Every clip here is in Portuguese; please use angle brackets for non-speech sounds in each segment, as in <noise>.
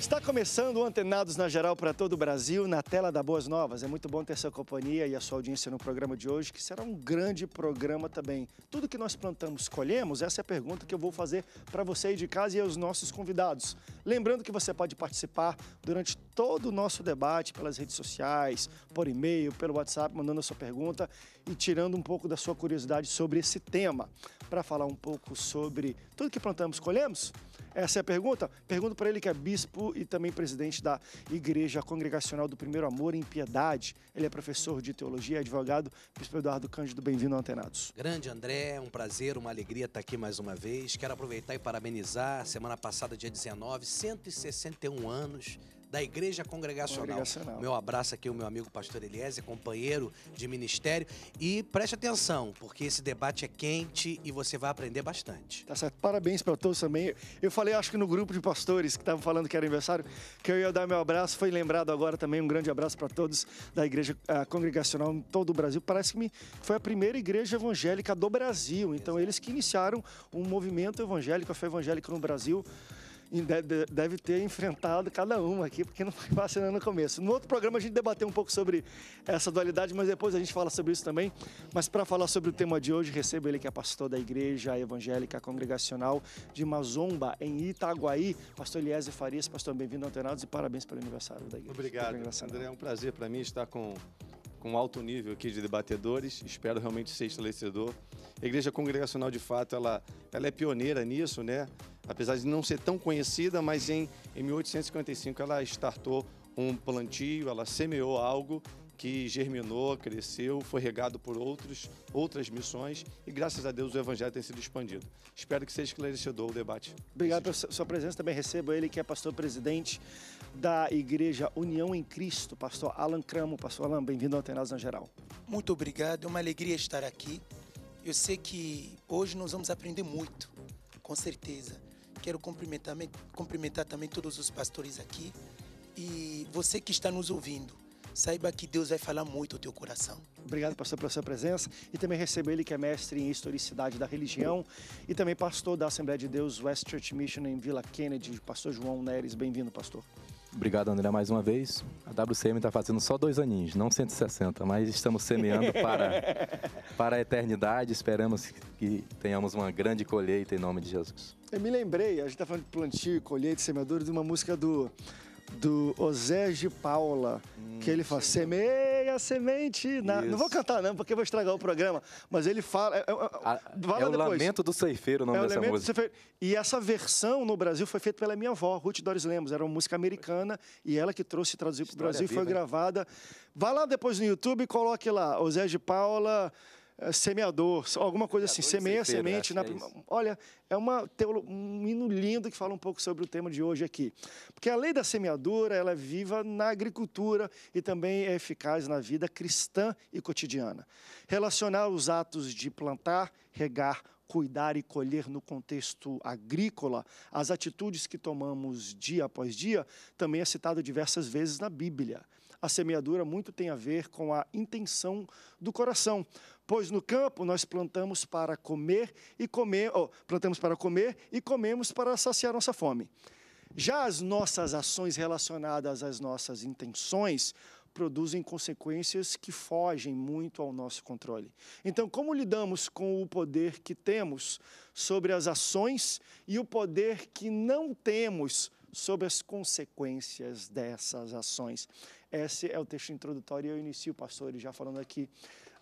Está começando o Antenados na Geral para todo o Brasil, na tela da Boas Novas. É muito bom ter sua companhia e a sua audiência no programa de hoje, que será um grande programa também. Tudo que nós plantamos, colhemos? Essa é a pergunta que eu vou fazer para você aí de casa e aos nossos convidados. Lembrando que você pode participar durante todo o nosso debate pelas redes sociais, por e-mail, pelo WhatsApp, mandando a sua pergunta e tirando um pouco da sua curiosidade sobre esse tema, para falar um pouco sobre tudo que plantamos, colhemos? Essa é a pergunta. Pergunto para ele que é bispo e também presidente da Igreja Congregacional do Primeiro Amor em Piedade. Ele é professor de teologia e advogado. Bispo Eduardo Cândido, bem-vindo ao Antenados. Grande André, é um prazer, uma alegria estar aqui mais uma vez. Quero aproveitar e parabenizar. Semana passada, dia 19, 161 anos da Igreja Congregacional. Congregacional. Meu abraço aqui ao meu amigo pastor Eliezer, companheiro de ministério. E preste atenção, porque esse debate é quente e você vai aprender bastante. Tá certo. Parabéns para todos também. Eu falei, acho que no grupo de pastores que estavam falando que era aniversário, que eu ia dar meu abraço. Foi lembrado agora também. Um grande abraço para todos da Igreja ah, Congregacional em todo o Brasil. Parece que me, foi a primeira igreja evangélica do Brasil. Então, eles que iniciaram um movimento evangélico, a fé evangélica no Brasil deve ter enfrentado cada uma aqui, porque não foi fácil né, no começo. No outro programa a gente debateu um pouco sobre essa dualidade, mas depois a gente fala sobre isso também. Mas para falar sobre o tema de hoje, recebo ele que é pastor da Igreja Evangélica Congregacional de Mazomba, em Itaguaí. Pastor Eliezer Farias, pastor, bem-vindo ao Antenados e parabéns pelo aniversário da Igreja. Obrigado, André. É um prazer para mim estar com com alto nível aqui de debatedores, espero realmente ser esclarecedor. A Igreja Congregacional, de fato, ela, ela é pioneira nisso, né? apesar de não ser tão conhecida, mas em, em 1855 ela startou um plantio, ela semeou algo que germinou, cresceu, foi regado por outros, outras missões e graças a Deus o evangelho tem sido expandido. Espero que seja esclarecedor o debate. Obrigado pela sua presença, também recebo ele que é pastor presidente da Igreja União em Cristo, pastor Alan Cramo. Pastor Alan, bem-vindo ao Atenas na Geral. Muito obrigado, é uma alegria estar aqui. Eu sei que hoje nós vamos aprender muito, com certeza. Quero cumprimentar, cumprimentar também todos os pastores aqui. E você que está nos ouvindo, saiba que Deus vai falar muito ao teu coração. Obrigado, pastor, pela sua presença e também recebo ele que é mestre em historicidade da religião e também pastor da Assembleia de Deus West Church Mission em Vila Kennedy, pastor João Neres. Bem-vindo, pastor. Obrigado, André, mais uma vez. A WCM está fazendo só dois aninhos, não 160, mas estamos semeando para, <laughs> para a eternidade. Esperamos que tenhamos uma grande colheita em nome de Jesus. Eu me lembrei, a gente está falando de plantio, colheita, semeadura, de uma música do do Osé de Paula, hum, que ele fala, semeia semente. Na... Não vou cantar não, porque vou estragar o programa, mas ele fala... É, é, é a, é o Lamento do Ceifeiro o nome é dessa o música. E essa versão no Brasil foi feita pela minha avó, Ruth Doris Lemos, era uma música americana e ela que trouxe e traduziu para o Brasil e foi gravada. Vá lá depois no YouTube e coloque lá, Osé de Paula... Eh, semeador, alguma coisa assim, semeia semente. na... é Olha, é uma teolo... um hino lindo que fala um pouco sobre o tema de hoje aqui. Porque a lei da semeadura, ela é viva na agricultura e também é eficaz na vida cristã e cotidiana. Relacionar os atos de plantar, regar, cuidar e colher no contexto agrícola, as atitudes que tomamos dia após dia, também é citado diversas vezes na Bíblia a semeadura muito tem a ver com a intenção do coração. Pois no campo nós plantamos para comer e comer, oh, plantamos para comer e comemos para saciar nossa fome. Já as nossas ações relacionadas às nossas intenções produzem consequências que fogem muito ao nosso controle. Então, como lidamos com o poder que temos sobre as ações e o poder que não temos sobre as consequências dessas ações. Esse é o texto introdutório e eu inicio, pastores, já falando aqui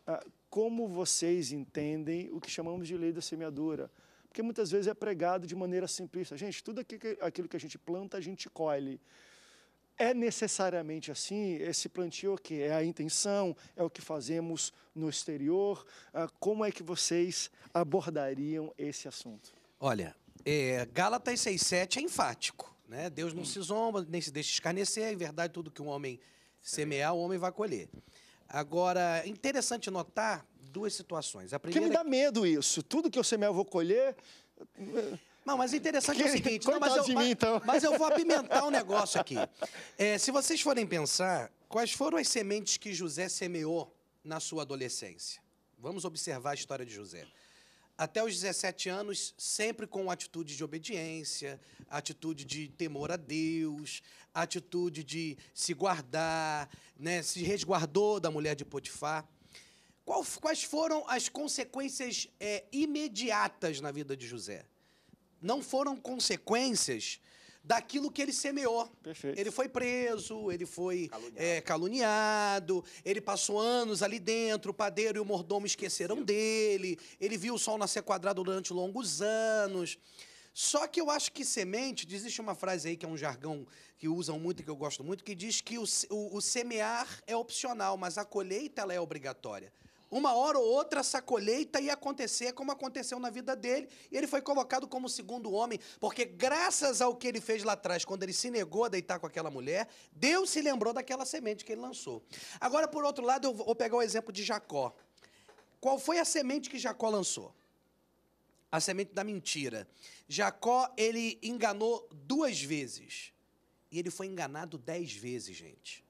ah, como vocês entendem o que chamamos de lei da semeadura. Porque muitas vezes é pregado de maneira simplista. Gente, tudo aquilo que a gente planta, a gente colhe. É necessariamente assim? Esse plantio é o que é a intenção? É o que fazemos no exterior? Ah, como é que vocês abordariam esse assunto? Olha, é, Gálatas 6,7 é enfático. Né? Deus não hum. se zomba, nem se deixa escarnecer. Em verdade, tudo que um homem semear, o homem vai colher. Agora, interessante notar duas situações. A primeira... Porque me dá medo isso. Tudo que eu semear, eu vou colher. Não, mas interessante que, é o seguinte. <laughs> Não, mas, eu, mim, mas, então. mas eu vou <laughs> apimentar o um negócio aqui. É, se vocês forem pensar, quais foram as sementes que José semeou na sua adolescência? Vamos observar a história de José até os 17 anos, sempre com atitude de obediência, atitude de temor a Deus, atitude de se guardar, né? se resguardou da mulher de Potifar. Qual, quais foram as consequências é, imediatas na vida de José? Não foram consequências daquilo que ele semeou. Perfeito. Ele foi preso, ele foi é, caluniado. É, caluniado. ele passou anos ali dentro, o padeiro e o mordomo esqueceram dele, ele viu o sol nascer quadrado durante longos anos. Só que eu acho que semente, existe uma frase aí que é um jargão que usam muito e que eu gosto muito, que diz que o, o, o semear é opcional, mas a colheita ela é obrigatória uma hora ou outra essa colheita ia acontecer como aconteceu na vida dele, e ele foi colocado como segundo homem, porque graças ao que ele fez lá atrás, quando ele se negou a deitar com aquela mulher, Deus se lembrou daquela semente que ele lançou. Agora, por outro lado, eu vou pegar o exemplo de Jacó. Qual foi a semente que Jacó lançou? A semente da mentira. Jacó, ele enganou duas vezes. E ele foi enganado dez vezes, gente.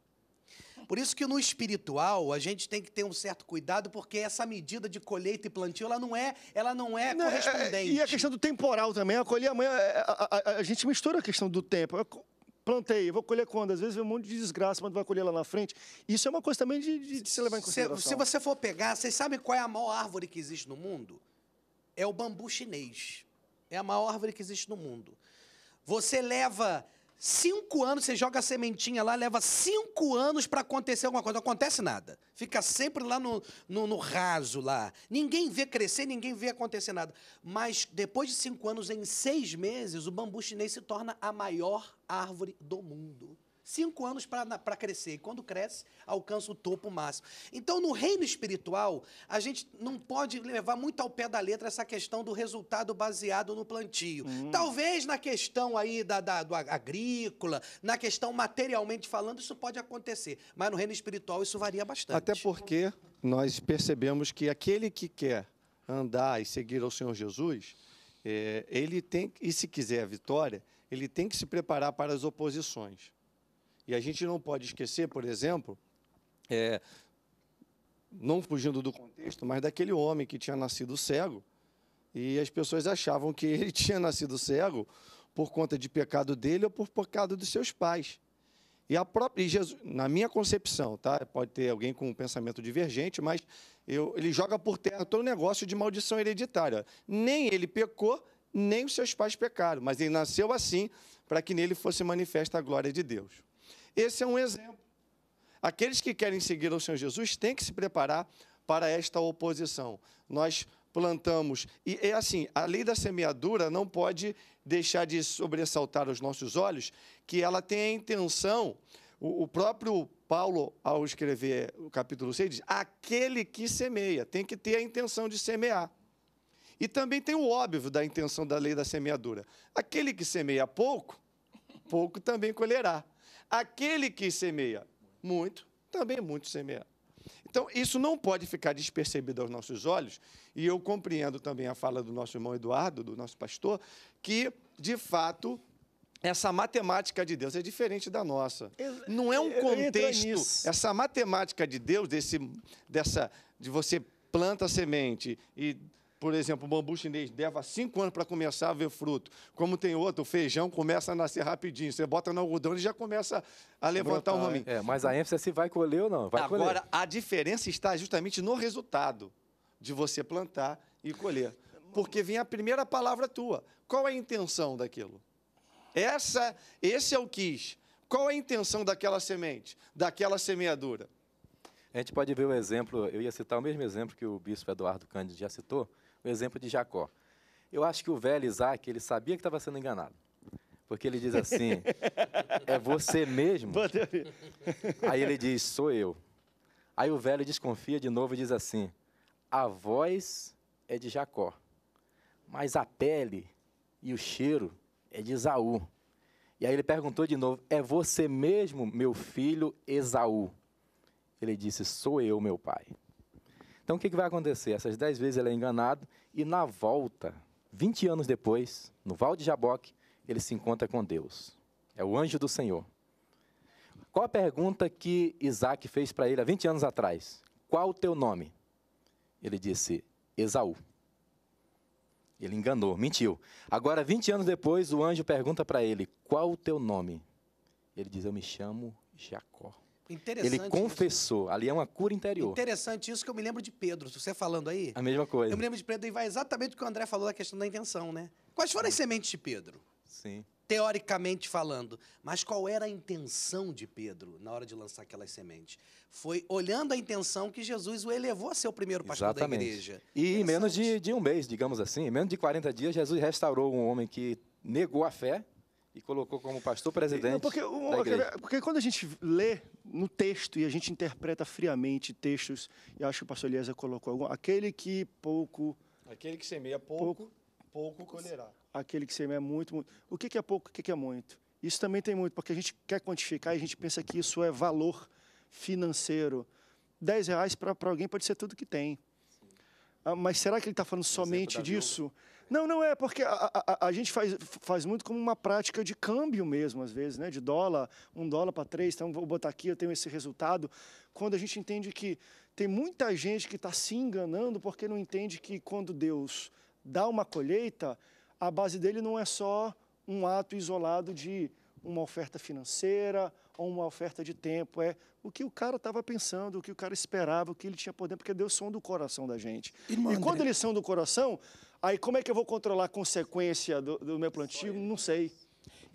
Por isso que no espiritual a gente tem que ter um certo cuidado, porque essa medida de colheita e plantio, ela não é, ela não é não, né, é, é, correspondente. É, e a questão do temporal também, a amanhã, é, a, a, a, a gente mistura a questão do tempo. Eu plantei, vou colher quando? Às vezes vem um monte de desgraça, mas vai colher lá na frente. Isso é uma coisa também de, de, de se levar em consideração. Se, se você for pegar, vocês sabem qual é a maior árvore que existe no mundo? É o bambu chinês. É a maior árvore que existe no mundo. Você leva Cinco anos, você joga a sementinha lá, leva cinco anos para acontecer alguma coisa. Não acontece nada. Fica sempre lá no, no, no, raso lá. Ninguém vê crescer, ninguém vê acontecer nada. Mas depois de cinco anos, em seis meses, o bambu chinês se torna a maior árvore do mundo cinco anos para crescer. E quando cresce, alcança o topo máximo. Então, no reino espiritual, a gente não pode levar muito ao pé da letra essa questão do resultado baseado no plantio. Uhum. Talvez na questão aí da, da, do agrícola, na questão materialmente falando, isso pode acontecer. Mas no reino espiritual, isso varia bastante. Até porque nós percebemos que aquele que quer andar e seguir ao Senhor Jesus, é, ele tem, e se quiser a vitória, ele tem que se preparar para as oposições. E a gente não pode esquecer, por exemplo, é, não fugindo do contexto, mas daquele homem que tinha nascido cego e as pessoas achavam que ele <laughs> tinha nascido cego por conta de pecado dele ou por pecado dos seus pais. E a própria e Jesus, na minha concepção, tá? Pode ter alguém com um pensamento divergente, mas eu, ele joga por terra todo o negócio de maldição hereditária. Nem ele pecou, nem os seus pais pecaram, mas ele nasceu assim para que nele fosse manifesta a glória de Deus. Esse é um exemplo. Aqueles que querem seguir ao Senhor Jesus têm que se preparar para esta oposição. Nós plantamos. E é assim, a lei da semeadura não pode deixar de sobressaltar aos nossos olhos que ela tem a intenção, o, o próprio Paulo, ao escrever o capítulo 6, diz, aquele que semeia, tem que ter a intenção de semear. E também tem o óbvio da intenção da lei da semeadura. Aquele que semeia pouco, pouco também colherá. Aquele que semeia muito, também muito semeia. Então, isso não pode ficar despercebido aos nossos olhos, e eu compreendo também a fala do nosso irmão Eduardo, do nosso pastor, que, de fato, essa matemática de Deus é diferente da nossa. Não é um contexto. Essa matemática de Deus, desse, dessa, de você planta a semente e por exemplo, o bambu chinês leva cinco anos para começar a ver fruto. Como tem outro, o feijão começa a nascer rapidinho. Você bota no algodão e já começa a levantar o nome. É, mas a ênfase é se vai colher ou não. Vai Agora, colher. a diferença está justamente no resultado de você plantar e colher. Porque vem a primeira palavra tua. Qual é a intenção daquilo? Essa, esse é o quis. Qual é a intenção daquela semente, daquela semeadura? A gente pode ver o um exemplo, eu ia citar o mesmo exemplo que o bispo Eduardo Cândido já citou, o exemplo de Jacó. Eu acho que o velho Isaac, ele sabia que estava sendo enganado. Porque ele diz assim: É você mesmo? Aí ele diz: Sou eu. Aí o velho desconfia de novo e diz assim: A voz é de Jacó, mas a pele e o cheiro é de Esaú. E aí ele perguntou de novo: É você mesmo, meu filho Esaú? Ele disse: Sou eu, meu pai. Então o que, que vai acontecer? Essas 10 vezes ele é enganado e na volta, 20 anos depois, no Val de Jaboque, ele se encontra com Deus. É o anjo do Senhor. Qual a pergunta que Isaac fez para ele há 20 anos atrás? Qual o teu nome? Ele disse, Esaú. Ele enganou, mentiu. Agora, 20 anos depois, o anjo pergunta para ele: Qual o teu nome? Ele diz: Eu me chamo Jacó. Ele confessou. Isso. Ali é uma cura interior. Interessante isso que eu me lembro de Pedro. Você falando aí. A mesma coisa. Eu me lembro de Pedro e vai exatamente o que o André falou da questão da intenção, né? Quais foram as sementes de Pedro? Sim. Teoricamente falando. Mas qual era a intenção de Pedro na hora de lançar aquelas sementes? Foi olhando a intenção que Jesus o elevou a ser o primeiro pastor exatamente. da igreja. E em menos de, de um mês, digamos assim, em menos de 40 dias, Jesus restaurou um homem que negou a fé e colocou como pastor presidente. Porque, porque, quando a gente lê no texto e a gente interpreta friamente textos, eu acho que o pastor Eliezer colocou aquele que pouco. Aquele que semeia pouco, pouco, pouco colherá. Aquele que semeia muito, muito. O que, que é pouco, o que, que é muito? Isso também tem muito, porque a gente quer quantificar e a gente pensa que isso é valor financeiro. 10 reais para alguém pode ser tudo que tem. Ah, mas será que ele está falando somente disso? Não, não é, porque a, a, a, gente faz, faz muito como uma prática de câmbio mesmo, às vezes, né? De dólar, um dólar para três, então vou botar aqui, eu tenho esse resultado. Quando a gente entende que tem muita gente que está se enganando porque não entende que quando Deus dá uma colheita, a base dele não é só um ato isolado de uma oferta financeira ou uma oferta de tempo, é o que o cara estava pensando, o que o cara esperava, o que ele tinha poder, porque Deus são do coração da gente. e André... quando eles são do coração, Aí como é que eu vou controlar a consequência do, do meu plantio? Não sei.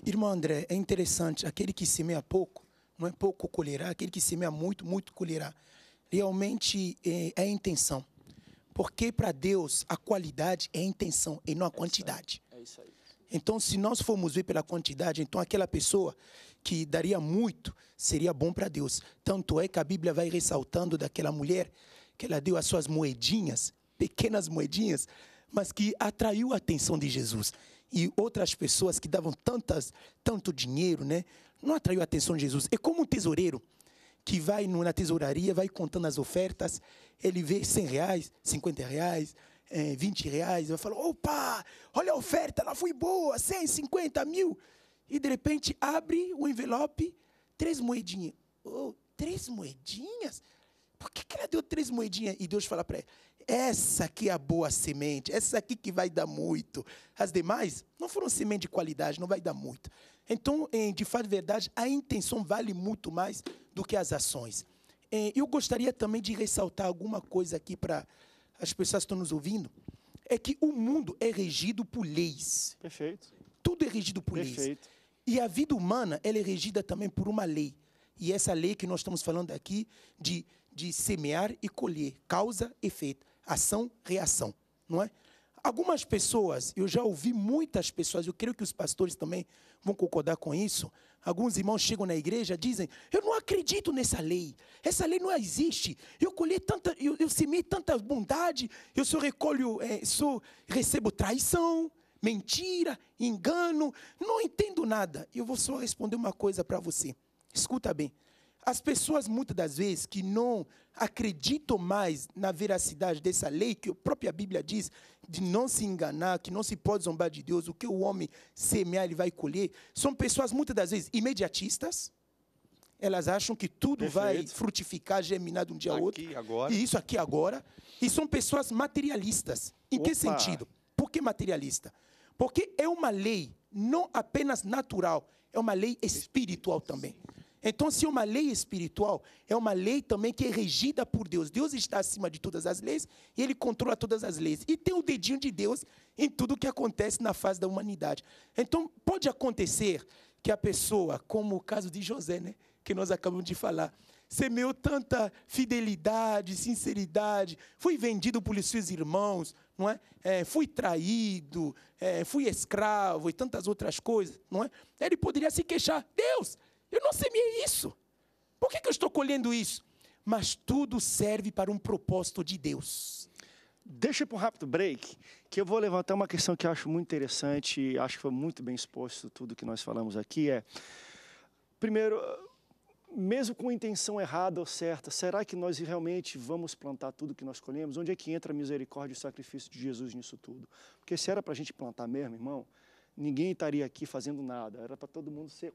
Irmão André, é interessante, aquele que semeia pouco, não é pouco colherá, aquele que semeia muito, muito colherá. Realmente é, é a intenção. Porque para Deus a qualidade é a intenção e não a quantidade. É isso É isso aí. Então, se nós formos ver pela quantidade, então aquela pessoa que daria muito seria bom para Deus. Tanto é que a Bíblia vai ressaltando daquela mulher que ela deu as suas moedinhas, pequenas moedinhas, mas que atraiu a atenção de Jesus. E outras pessoas que davam tantas, tanto dinheiro, né? Não atraiu a atenção de Jesus. É como um tesoureiro que vai na tesouraria, vai contando as ofertas, ele vê 100 reais, 50 reais, 20 é, reais, vai falar, opa, olha a oferta, ela foi boa, 150 mil. E de repente abre o envelope, três moedinhas. Oh, três moedinhas? Por que, que ela deu três moedinhas? E Deus fala para ela: essa aqui é a boa semente, essa aqui que vai dar muito. As demais não foram semente de qualidade, não vai dar muito. Então, de fato, verdade, a intenção vale muito mais do que as ações. Eu gostaria também de ressaltar alguma coisa aqui para as pessoas que estão nos ouvindo. É que o mundo é regido por leis. Perfeito. Tudo é regido por Perfeito. leis. E a vida humana ela é regida também por uma lei. E essa lei que nós estamos falando aqui de de semear e colher, causa e efeito, ação, reação, não é? Algumas pessoas, eu já ouvi muitas pessoas, eu creio que os pastores também vão concordar com isso. Alguns irmãos chegam na igreja dizem: Eu não acredito nessa lei, essa lei não existe. Eu colhi tanta, eu, eu semei tanta bondade, eu só recolho, é, recebo traição, mentira, engano, não entendo nada. Eu vou só responder uma coisa para você. Escuta bem: as pessoas, muitas das vezes, que não acreditam mais na veracidade dessa lei, que a própria Bíblia diz, de não se enganar, que não se pode zombar de Deus, o que o homem semear, ele vai colher, são pessoas, muitas das vezes, imediatistas. Elas acham que tudo Perfeito. vai frutificar, germinar de um dia ao outro. Agora. E isso aqui agora. E são pessoas materialistas. Em Opa. que sentido? Por que materialista? Porque é uma lei não apenas natural, é uma lei espiritual também. Então, se é uma lei espiritual é uma lei também que é regida por Deus, Deus está acima de todas as leis e Ele controla todas as leis. E tem o dedinho de Deus em tudo que acontece na face da humanidade. Então, pode acontecer que a pessoa, como o caso de José, né, que nós acabamos de falar, semeou tanta fidelidade, sinceridade, foi vendido por seus irmãos, não é? é fui traído, é, fui escravo e tantas outras coisas, não é? Ele poderia se queixar, Deus, eu não semeei isso. Por que, que eu estou colhendo isso? Mas tudo serve para um propósito de Deus. Deixa para um rápido break, que eu vou levantar uma questão que eu acho muito interessante, acho que foi muito bem exposto tudo que nós falamos aqui. É, primeiro, mesmo com intenção errada ou certa, será que nós realmente vamos plantar tudo que nós colhemos? Onde é que entra a misericórdia e o sacrifício de Jesus nisso tudo? Porque se era para a gente plantar mesmo, irmão, ninguém estaria aqui fazendo nada. Era para todo mundo ser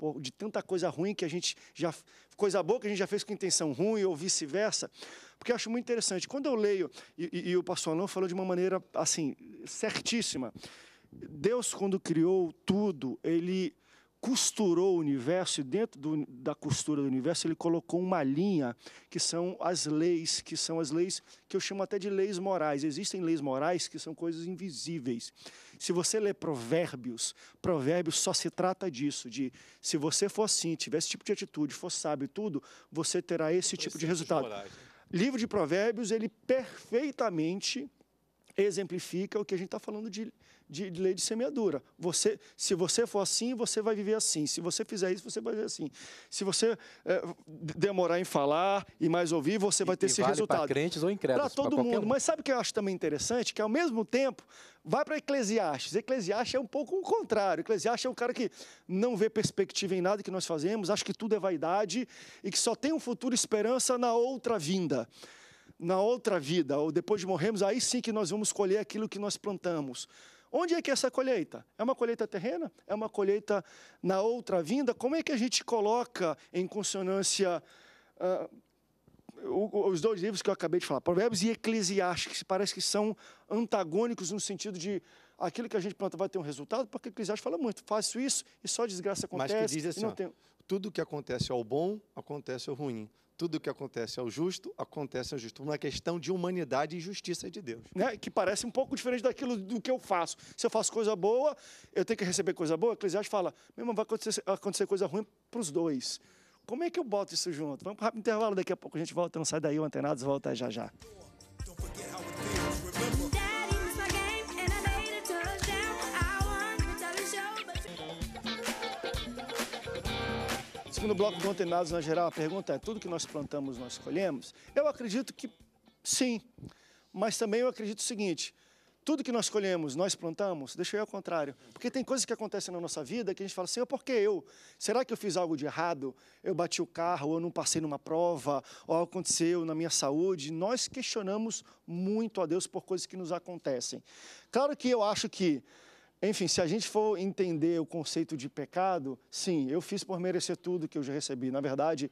por, de tanta coisa ruim que a gente já. coisa boa que a gente já fez com intenção ruim ou vice-versa. Porque eu acho muito interessante. Quando eu leio, e, e, e o pastor Anão falou de uma maneira, assim, certíssima. Deus, quando criou tudo, ele costurou o universo e dentro do, da costura do universo ele colocou uma linha que são as leis, que são as leis que eu chamo até de leis morais. Existem leis morais que são coisas invisíveis. Se você lê Provérbios, Provérbios só se trata disso, de se você for assim, tiver esse tipo de atitude, for sábio tudo, você terá esse tipo, tipo de resultado. Né? Livro de Provérbios, ele perfeitamente exemplifica o que a gente está falando de de, de lei de semeadura. Você, se você for assim, você vai viver assim. Se você fizer isso, você vai viver assim. Se você é, demorar em falar e mais ouvir, você e, vai ter esse vale resultado. Para crentes ou incrédulos. Para todo pra mundo. Um. Mas sabe o que eu acho também interessante? Que ao mesmo tempo, vai para Eclesiastes. Eclesiastes é um pouco o contrário. Eclesiastes é um cara que não vê perspectiva em nada que nós fazemos, acha que tudo é vaidade e que só tem um futuro esperança na outra vinda na outra vida, ou depois de morrermos, aí sim que nós vamos colher aquilo que nós plantamos. Onde é que é essa colheita? É uma colheita terrena? É uma colheita na outra vinda? Como é que a gente coloca em consonância uh, os dois livros que eu acabei de falar, Provérbios e Eclesiastes, que parece que são antagônicos no sentido de aquilo que a gente planta vai ter um resultado, porque Eclesiastes fala muito, faço isso e só desgraça acontece. Mas que diz assim, ó, tem... tudo que acontece ao bom, acontece ao ruim tudo o que acontece ao justo, acontece ao justo. Uma questão de humanidade e justiça de Deus. Né? Que parece um pouco diferente daquilo do que eu faço. Se eu faço coisa boa, eu tenho que receber coisa boa. Eclesiastes fala, meu irmão, vai acontecer, acontecer coisa ruim para os dois. Como é que eu boto isso junto? Vamos para um rápido intervalo, daqui a pouco a gente volta. Não sai daí, o Antenados volta já já. segundo bloco do Contaminados na Geral, a pergunta é: tudo que nós plantamos, nós colhemos? Eu acredito que sim, mas também eu acredito o seguinte. Tudo que nós colhemos, nós plantamos, deixa eu ao contrário. Porque tem coisas que acontecem na nossa vida que a gente fala, Senhor, por que eu? Será que eu fiz algo de errado? Eu bati o carro, ou eu não passei numa prova, ou aconteceu na minha saúde. Nós questionamos muito a Deus por coisas que nos acontecem. Claro que eu acho que enfim, se a gente for entender o conceito de pecado, sim, eu fiz por merecer tudo que eu já recebi. Na verdade,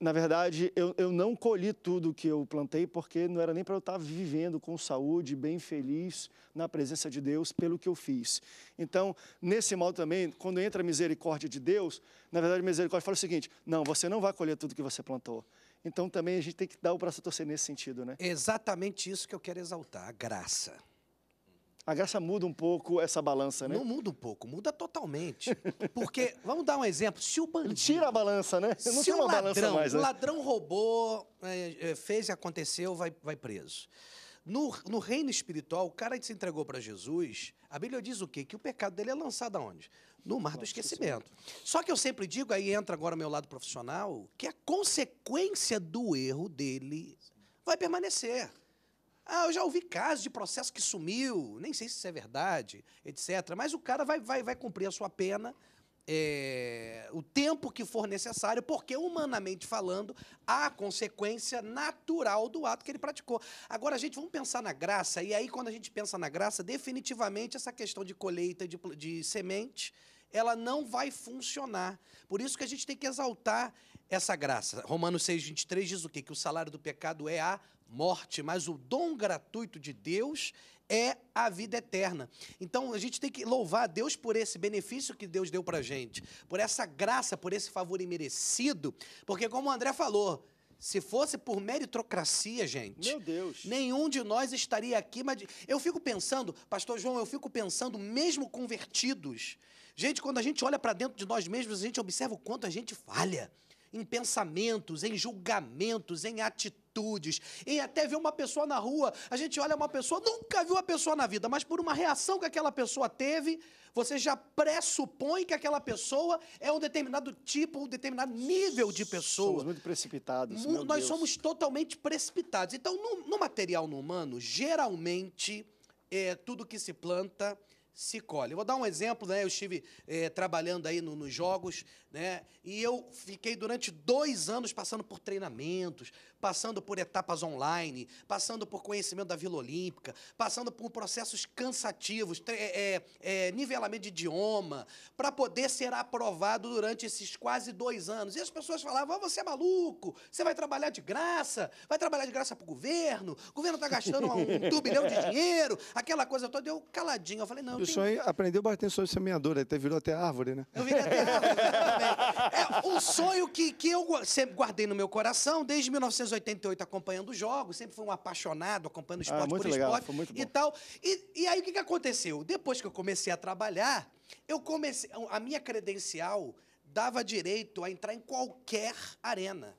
na verdade eu, eu não colhi tudo que eu plantei porque não era nem para eu estar vivendo com saúde, bem feliz, na presença de Deus, pelo que eu fiz. Então, nesse mal também, quando entra a misericórdia de Deus, na verdade, a misericórdia fala o seguinte: não, você não vai colher tudo que você plantou. Então, também a gente tem que dar o braço a torcer nesse sentido, né? exatamente isso que eu quero exaltar, a graça. A graça muda um pouco essa balança, né? Não muda um pouco, muda totalmente. Porque, <laughs> vamos dar um exemplo, se o bandido... Tira a balança, né? Não se tem uma ladrão, balança mais, né? o ladrão roubou, é, é, fez e aconteceu, vai, vai preso. No, no reino espiritual, o cara que se entregou para Jesus, a Bíblia diz o quê? Que o pecado dele é lançado aonde? No mar do esquecimento. Só que eu sempre digo, aí entra agora o meu lado profissional, que a consequência do erro dele vai permanecer. Ah, eu já ouvi casos de processo que sumiu, nem sei se isso é verdade, etc. Mas o cara vai, vai, vai cumprir a sua pena é, o tempo que for necessário, porque, humanamente falando, há consequência natural do ato que ele praticou. Agora, a gente, vamos pensar na graça, e aí, quando a gente pensa na graça, definitivamente essa questão de colheita de, de semente ela não vai funcionar. Por isso que a gente tem que exaltar essa graça. Romanos 6, 23 diz o quê? Que o salário do pecado é a morte, mas o dom gratuito de Deus é a vida eterna. Então a gente tem que louvar a Deus por esse benefício que Deus deu para gente, por essa graça, por esse favor imerecido, porque como o André falou, se fosse por meritocracia, gente. Meu Deus. Nenhum de nós estaria aqui, mas eu fico pensando, pastor João, eu fico pensando mesmo convertidos. Gente, quando a gente olha para dentro de nós mesmos, a gente observa o quanto a gente falha em pensamentos, em julgamentos, em atitudes, em até ver uma pessoa na rua. A gente olha uma pessoa, nunca viu a pessoa na vida, mas por uma reação que aquela pessoa teve, você já pressupõe que aquela pessoa é um determinado tipo, um determinado nível de pessoa. Somos muito precipitados. nós Deus. somos totalmente precipitados. Então, no, no material no humano, geralmente, é, tudo que se planta se colhe. vou dar um exemplo, né? Eu estive é, trabalhando aí no, nos jogos, né? E eu fiquei durante dois anos passando por treinamentos, passando por etapas online, passando por conhecimento da Vila Olímpica, passando por processos cansativos, é, é, nivelamento de idioma, para poder ser aprovado durante esses quase dois anos. E as pessoas falavam: você é maluco, você vai trabalhar de graça, vai trabalhar de graça para o governo, o governo está gastando um, um <laughs> bilhão de dinheiro, aquela coisa toda. Eu caladinho, eu falei: não. Sonho aprendeu sonho de semeadura, até virou até árvore, né? Eu virei até árvore também. É um sonho que, que eu sempre guardei no meu coração, desde 1988 acompanhando os jogos, sempre fui um apaixonado acompanhando ah, esporte ah, muito por legal, esporte foi muito bom. e tal. E, e aí o que, que aconteceu? Depois que eu comecei a trabalhar, eu comecei a minha credencial dava direito a entrar em qualquer arena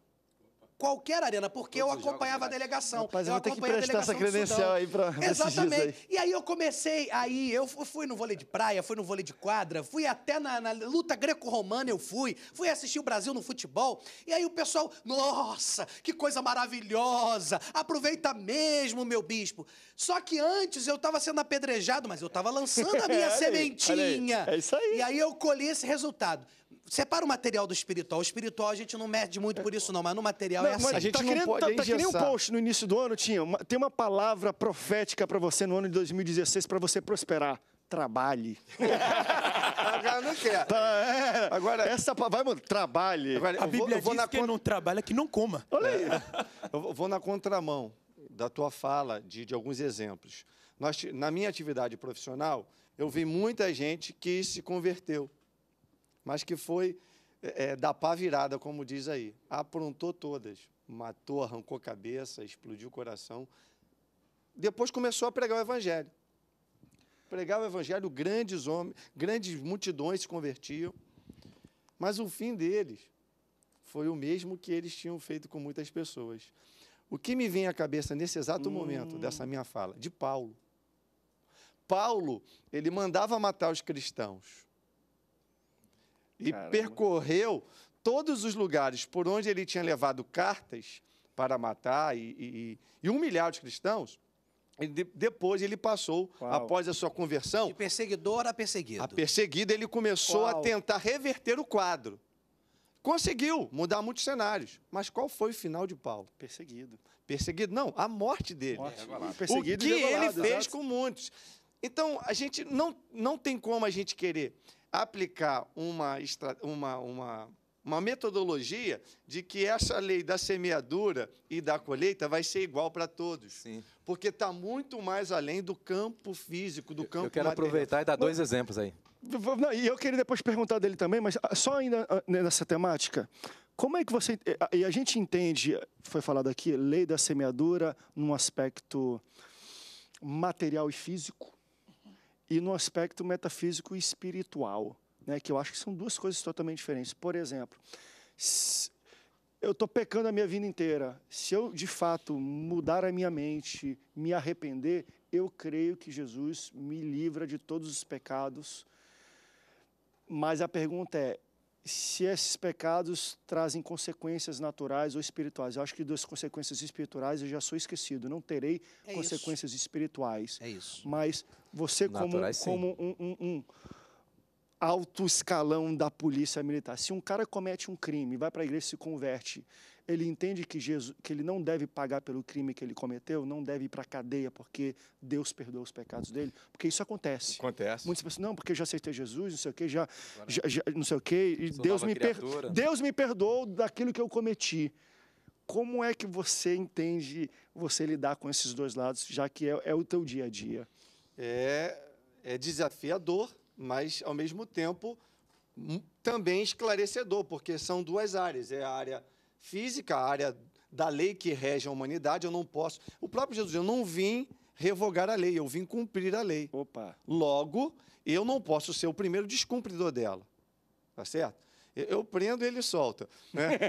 qualquer arena, porque Todos eu acompanhava jogos, a delegação. Mas eu, eu vou ter que prestar essa credencial aí para <laughs> Exatamente. Aí. E aí eu comecei, aí eu fui no vôlei de praia, fui no vôlei de quadra, fui até na, na luta greco-romana, eu fui, fui assistir o Brasil no futebol, e aí o pessoal, nossa, que coisa maravilhosa, aproveita mesmo, meu bispo. Só que antes eu estava sendo apedrejado, mas eu estava lançando a minha <laughs> sementinha. Aí, aí. É isso aí. E aí eu colhi esse resultado. Separa o material do espiritual. O espiritual a gente não mede muito por isso, não, mas no material não, é assim. A gente tá não querendo, pode tá, tá que nem um post no início do ano, tinha. Uma, tem uma palavra profética para você no ano de 2016 para você prosperar. Trabalhe. Agora <laughs> não quer. Tá, é, agora, essa vai, mano, trabalhe. Agora, a Bíblia vou, diz na que contra... não trabalha, é que não coma. Olha aí. É. <laughs> Eu vou na contramão da tua fala, de, de alguns exemplos. Nós, na minha atividade profissional, eu vi muita gente que se converteu mas que foi é, é da pá virada, como diz aí. Aprontou todas, matou, arrancou cabeça, explodiu o coração. Depois começou a pregar o evangelho. Pregar o evangelho, grandes homens, grandes multidões se convertiam. Mas o fim deles foi o mesmo que eles tinham feito com muitas pessoas. O que me vem à cabeça nesse exato hum. momento dessa minha fala? De Paulo. Paulo, ele mandava matar os cristãos e Caramba. percorreu todos os lugares por onde ele tinha levado cartas para matar e, e, e humilhar os cristãos. De, depois ele passou, Uau. após a sua conversão. De perseguidor a perseguido. A perseguido, ele começou Uau. a tentar reverter o quadro. Conseguiu mudar muitos cenários. Mas qual foi o final de Paulo? Perseguido. Perseguido, não, a morte dele. Morte. É, o que ele fez com muitos. Então, a gente não, não tem como a gente querer aplicar uma, uma, uma, uma metodologia de que essa lei da semeadura e da colheita vai ser igual para todos. Sim. Porque está muito mais além do campo físico, do campo Eu quero material. aproveitar e dar dois exemplos aí. E eu queria depois perguntar dele também, mas ah, só ainda ah, né, nessa temática, como é que você. Eh, e a gente entende, foi falado aqui, lei da semeadura num aspecto material e físico, e no aspecto metafísico e espiritual, né, que eu acho que são duas coisas totalmente diferentes. Por exemplo, eu estou pecando a minha vida inteira. Se eu, de fato, mudar a minha mente, me arrepender, eu creio que Jesus me livra de todos os pecados. Mas a pergunta é: se esses pecados trazem consequências naturais ou espirituais. Eu acho que das consequências espirituais eu já sou esquecido, não terei é consequências isso. espirituais. É isso. Mas você, naturais, como, como um, um, um, alto escalão da polícia militar, se um cara comete um crime, vai para a igreja e se converte, ele entende que, Jesus, que ele não deve pagar pelo crime que ele cometeu, não deve ir para a cadeia porque Deus perdoou os pecados dele, porque isso acontece. Acontece. Muitas pessoas, não, porque já aceitei Jesus, não sei o que, já, já, já, não sei o que, e Deus me, per... Deus me perdoou daquilo que eu cometi. Como é que você entende você lidar com esses dois lados, já que é, é o teu dia a dia? É, é desafiador, mas ao mesmo tempo hum, também esclarecedor, porque são duas áreas. É a área física, a área da lei que rege a humanidade, eu não posso. O próprio Jesus, eu não vim revogar a lei, eu vim cumprir a lei. Opa. Logo, eu não posso ser o primeiro descumpridor dela. Tá certo? Eu prendo e ele solta. Né? <laughs>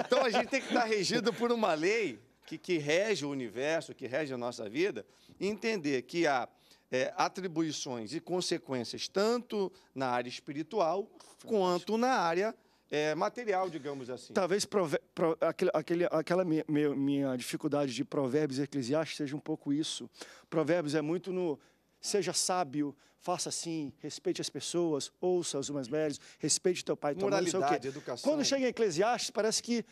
<laughs> então a gente tem que estar regido por uma lei que, que rege o universo, que rege a nossa vida, entender que há é, atribuições e consequências tanto na área espiritual quanto na área é, material, digamos assim. Talvez prove, pro, aquele, aquele, aquela minha, minha, dificuldade de provérbios e eclesiastes seja um pouco isso. Provérbios é muito no seja sábio, faça assim, respeite as pessoas, ouça as umas velhas, respeite teu pai e tua mãe, não sei o quê. Educação. Quando chega em Eclesiastes, parece que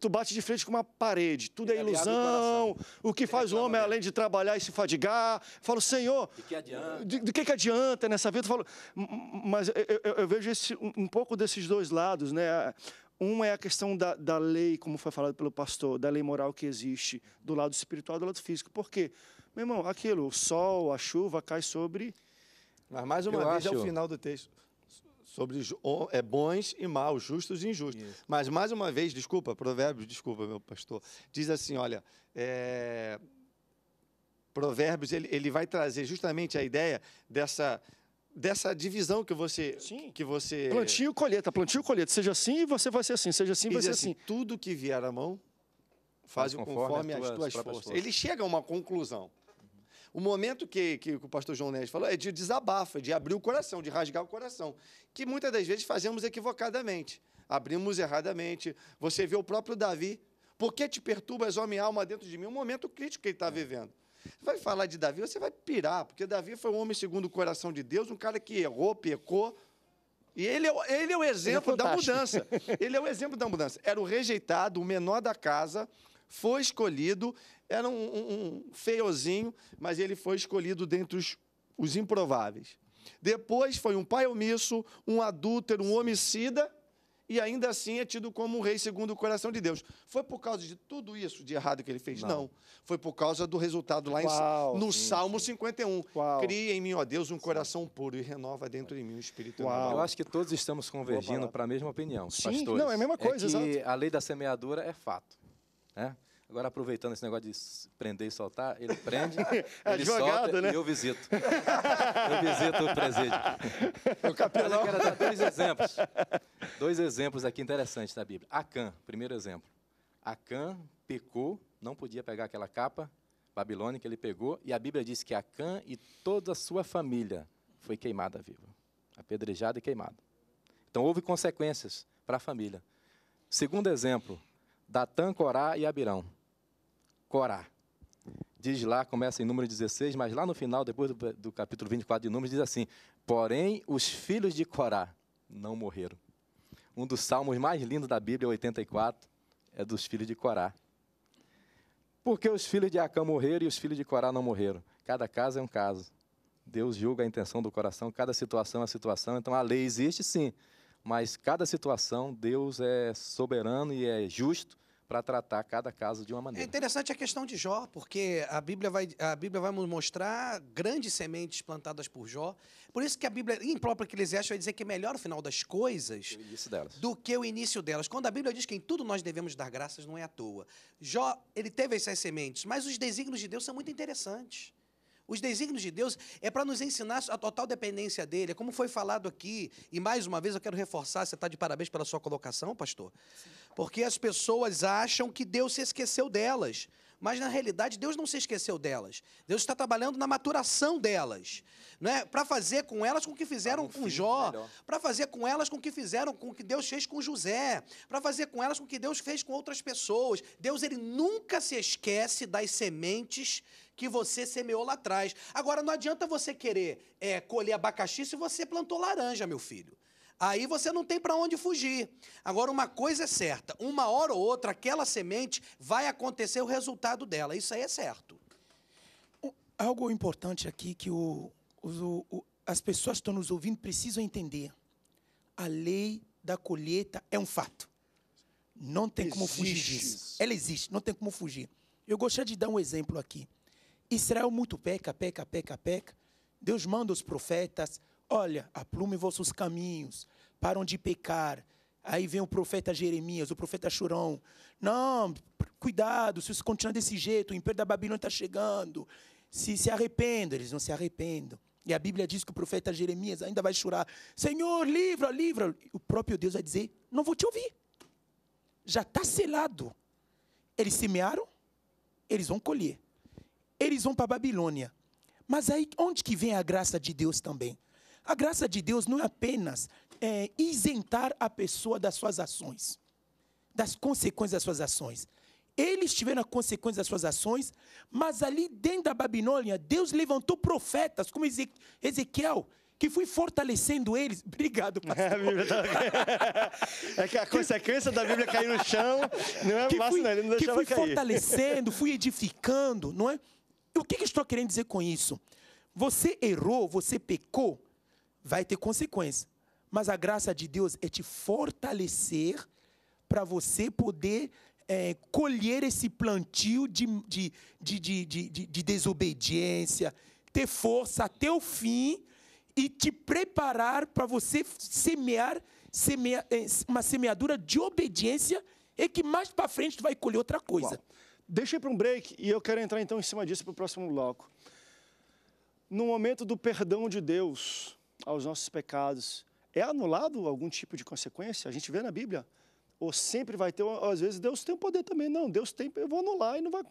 tu bate de frente com uma parede, tudo é, é ilusão, o que é faz o homem além de trabalhar e se fadigar. falo, Senhor, do que adianta, de, que, adianta nessa vida? Eu falo, mas eu, eu, eu vejo esse, um pouco desses dois lados, né? Um é a questão da, da lei, como foi falado pelo pastor, da lei moral que existe, do lado espiritual do lado físico. Por quê? Meu irmão, aquilo, o sol, a chuva cai sobre... Mas mais uma eu vez acho... é o final do texto sobre é bons e maus, justos e injustos. Isso. Mas mais uma vez, desculpa, Provérbios, desculpa, meu pastor, diz assim, olha, é, Provérbios ele, ele vai trazer justamente a ideia dessa dessa divisão que você Sim. que você plantio colheita plantio colheita seja assim e você vai ser assim seja assim e vai ser assim, assim tudo que vier à mão faz, conforme, conforme as tuas, tuas forças. forças ele chega a uma conclusão o momento que, que, o pastor João Neves falou é de desabafo, de abrir o coração, de rasgar o coração, que muitas das vezes fazemos equivocadamente, abrimos erradamente. Você vê o próprio Davi, por que te perturbas, homem alma, dentro de mim? Um momento crítico que ele está é. vivendo. Vai falar de Davi, você vai pirar, porque Davi foi um homem segundo o coração de Deus, um cara que errou, pecou, e ele é, ele é o é exemplo é da mudança. <laughs> Ele é o exemplo da mudança. Era o rejeitado, o menor da casa, foi escolhido, era um, um, um feiozinho, mas ele foi escolhido dentre os, os improváveis. Depois foi um pai omisso, um adúltero, um homicida, e ainda assim é tido como um rei segundo o coração de Deus. Foi por causa de tudo isso de errado que ele fez? Não. Não. Foi por causa do resultado lá Uau, no sim. Salmo 51. Uau. Cria em mim, ó Deus, um coração puro e renova dentro de mim o espírito. Eu acho que todos estamos convergindo para a mesma opinião, sim. pastores. Não, é a mesma é coisa, é que a lei da semeadura é fato. Né? Agora, aproveitando esse negócio de prender e soltar, ele prende, <laughs> ele é solta né? e eu visito. Eu visito o presídio. <laughs> O capelão. eu quero dar dois exemplos. Dois exemplos aqui interessantes da Bíblia. Acã, primeiro exemplo. Acã pecou, não podia pegar aquela capa babilônica, ele pegou, e a Bíblia diz que Acã e toda a sua família foi queimada viva. Apedrejada e queimada. Então, houve consequências para a família. Segundo exemplo, Datã, Corá e Abirão. Corá. Diz lá, começa em número 16, mas lá no final, depois do, do capítulo 24 de Números, diz assim: Porém, os filhos de Corá não morreram. Um dos salmos mais lindos da Bíblia, 84, é dos filhos de Corá. Porque os filhos de Acã morreram e os filhos de Corá não morreram? Cada caso é um caso. Deus julga a intenção do coração, cada situação é a situação. Então a lei existe sim, mas cada situação Deus é soberano e é justo para tratar cada caso de uma é maneira. É interessante a questão de Jó, porque a Bíblia vai, a Bíblia vai mostrar grandes sementes plantadas por Jó. Por isso que a Bíblia, em própria Eclesiastes, vai dizer que é melhor o final das coisas do que o início delas. Quando a Bíblia diz que em tudo nós devemos dar graças, não é à toa. Jó, ele teve essas sementes, mas os desígnios de Deus são muito interessantes. Os desígnios de Deus é para nos ensinar a total dependência dele. É como foi falado aqui, e mais uma vez eu quero reforçar, você está de parabéns pela sua colocação, pastor. Sim. Porque as pessoas acham que Deus se esqueceu delas. Mas na realidade, Deus não se esqueceu delas. Deus está trabalhando na maturação delas. Né? Para fazer com elas com o que fizeram tá com Jó. Para fazer com elas com o que fizeram, com o que Deus fez com José. Para fazer com elas com o que Deus fez com outras pessoas. Deus ele nunca se esquece das sementes que você semeou lá atrás. Agora, não adianta você querer é, colher abacaxi se você plantou laranja, meu filho. Aí você não tem para onde fugir. Agora, uma coisa é certa: uma hora ou outra, aquela semente vai acontecer o resultado dela. Isso aí é certo. Algo importante aqui que o, o, o, as pessoas que estão nos ouvindo precisam entender: a lei da colheita é um fato. Não tem existe. como fugir disso. Ela existe, não tem como fugir. Eu gostaria de dar um exemplo aqui. Israel é muito peca, peca, peca, peca. Deus manda os profetas, olha, aplume vossos caminhos, param de pecar. Aí vem o profeta Jeremias, o profeta Churão. Não, cuidado, se isso continuar desse jeito, o império da Babilônia está chegando. Se se arrependam, eles não se arrependam. E a Bíblia diz que o profeta Jeremias ainda vai chorar: Senhor, livra, livra. O próprio Deus vai dizer: Não vou te ouvir. Já está selado. Eles semearam, eles vão colher. Eles vão para a Babilônia. Mas aí onde que vem a graça de Deus também? A graça de Deus não é apenas é, isentar a pessoa das suas ações, das consequências das suas ações. Eles tiveram a consequência das suas ações, mas ali dentro da Babilônia, Deus levantou profetas como Ezequiel, que foi fortalecendo eles. <laughs> Obrigado, pastor. É, a Bíblia tá... <laughs> é que a consequência da Bíblia cair no chão não é que fui, não. Né? Ele não deixava que fui cair. fortalecendo, fui edificando, não é? O que, que estou querendo dizer com isso? Você errou, você pecou, vai ter consequência. Mas a graça de Deus é te fortalecer para você poder é, colher esse plantio de, de, de, de, de desobediência, ter força até o fim e te preparar para você semear, é, uma semeadura de obediência e que mais para frente tu vai colher outra coisa. Uau deixei para um break e eu quero entrar então em cima disso para o próximo bloco. No momento do perdão de Deus aos nossos pecados, é anulado algum tipo de consequência? A gente vê na Bíblia. Ou sempre vai ter, ou, às vezes Deus tem o poder também. Não, Deus tem, eu vou anular e não vai.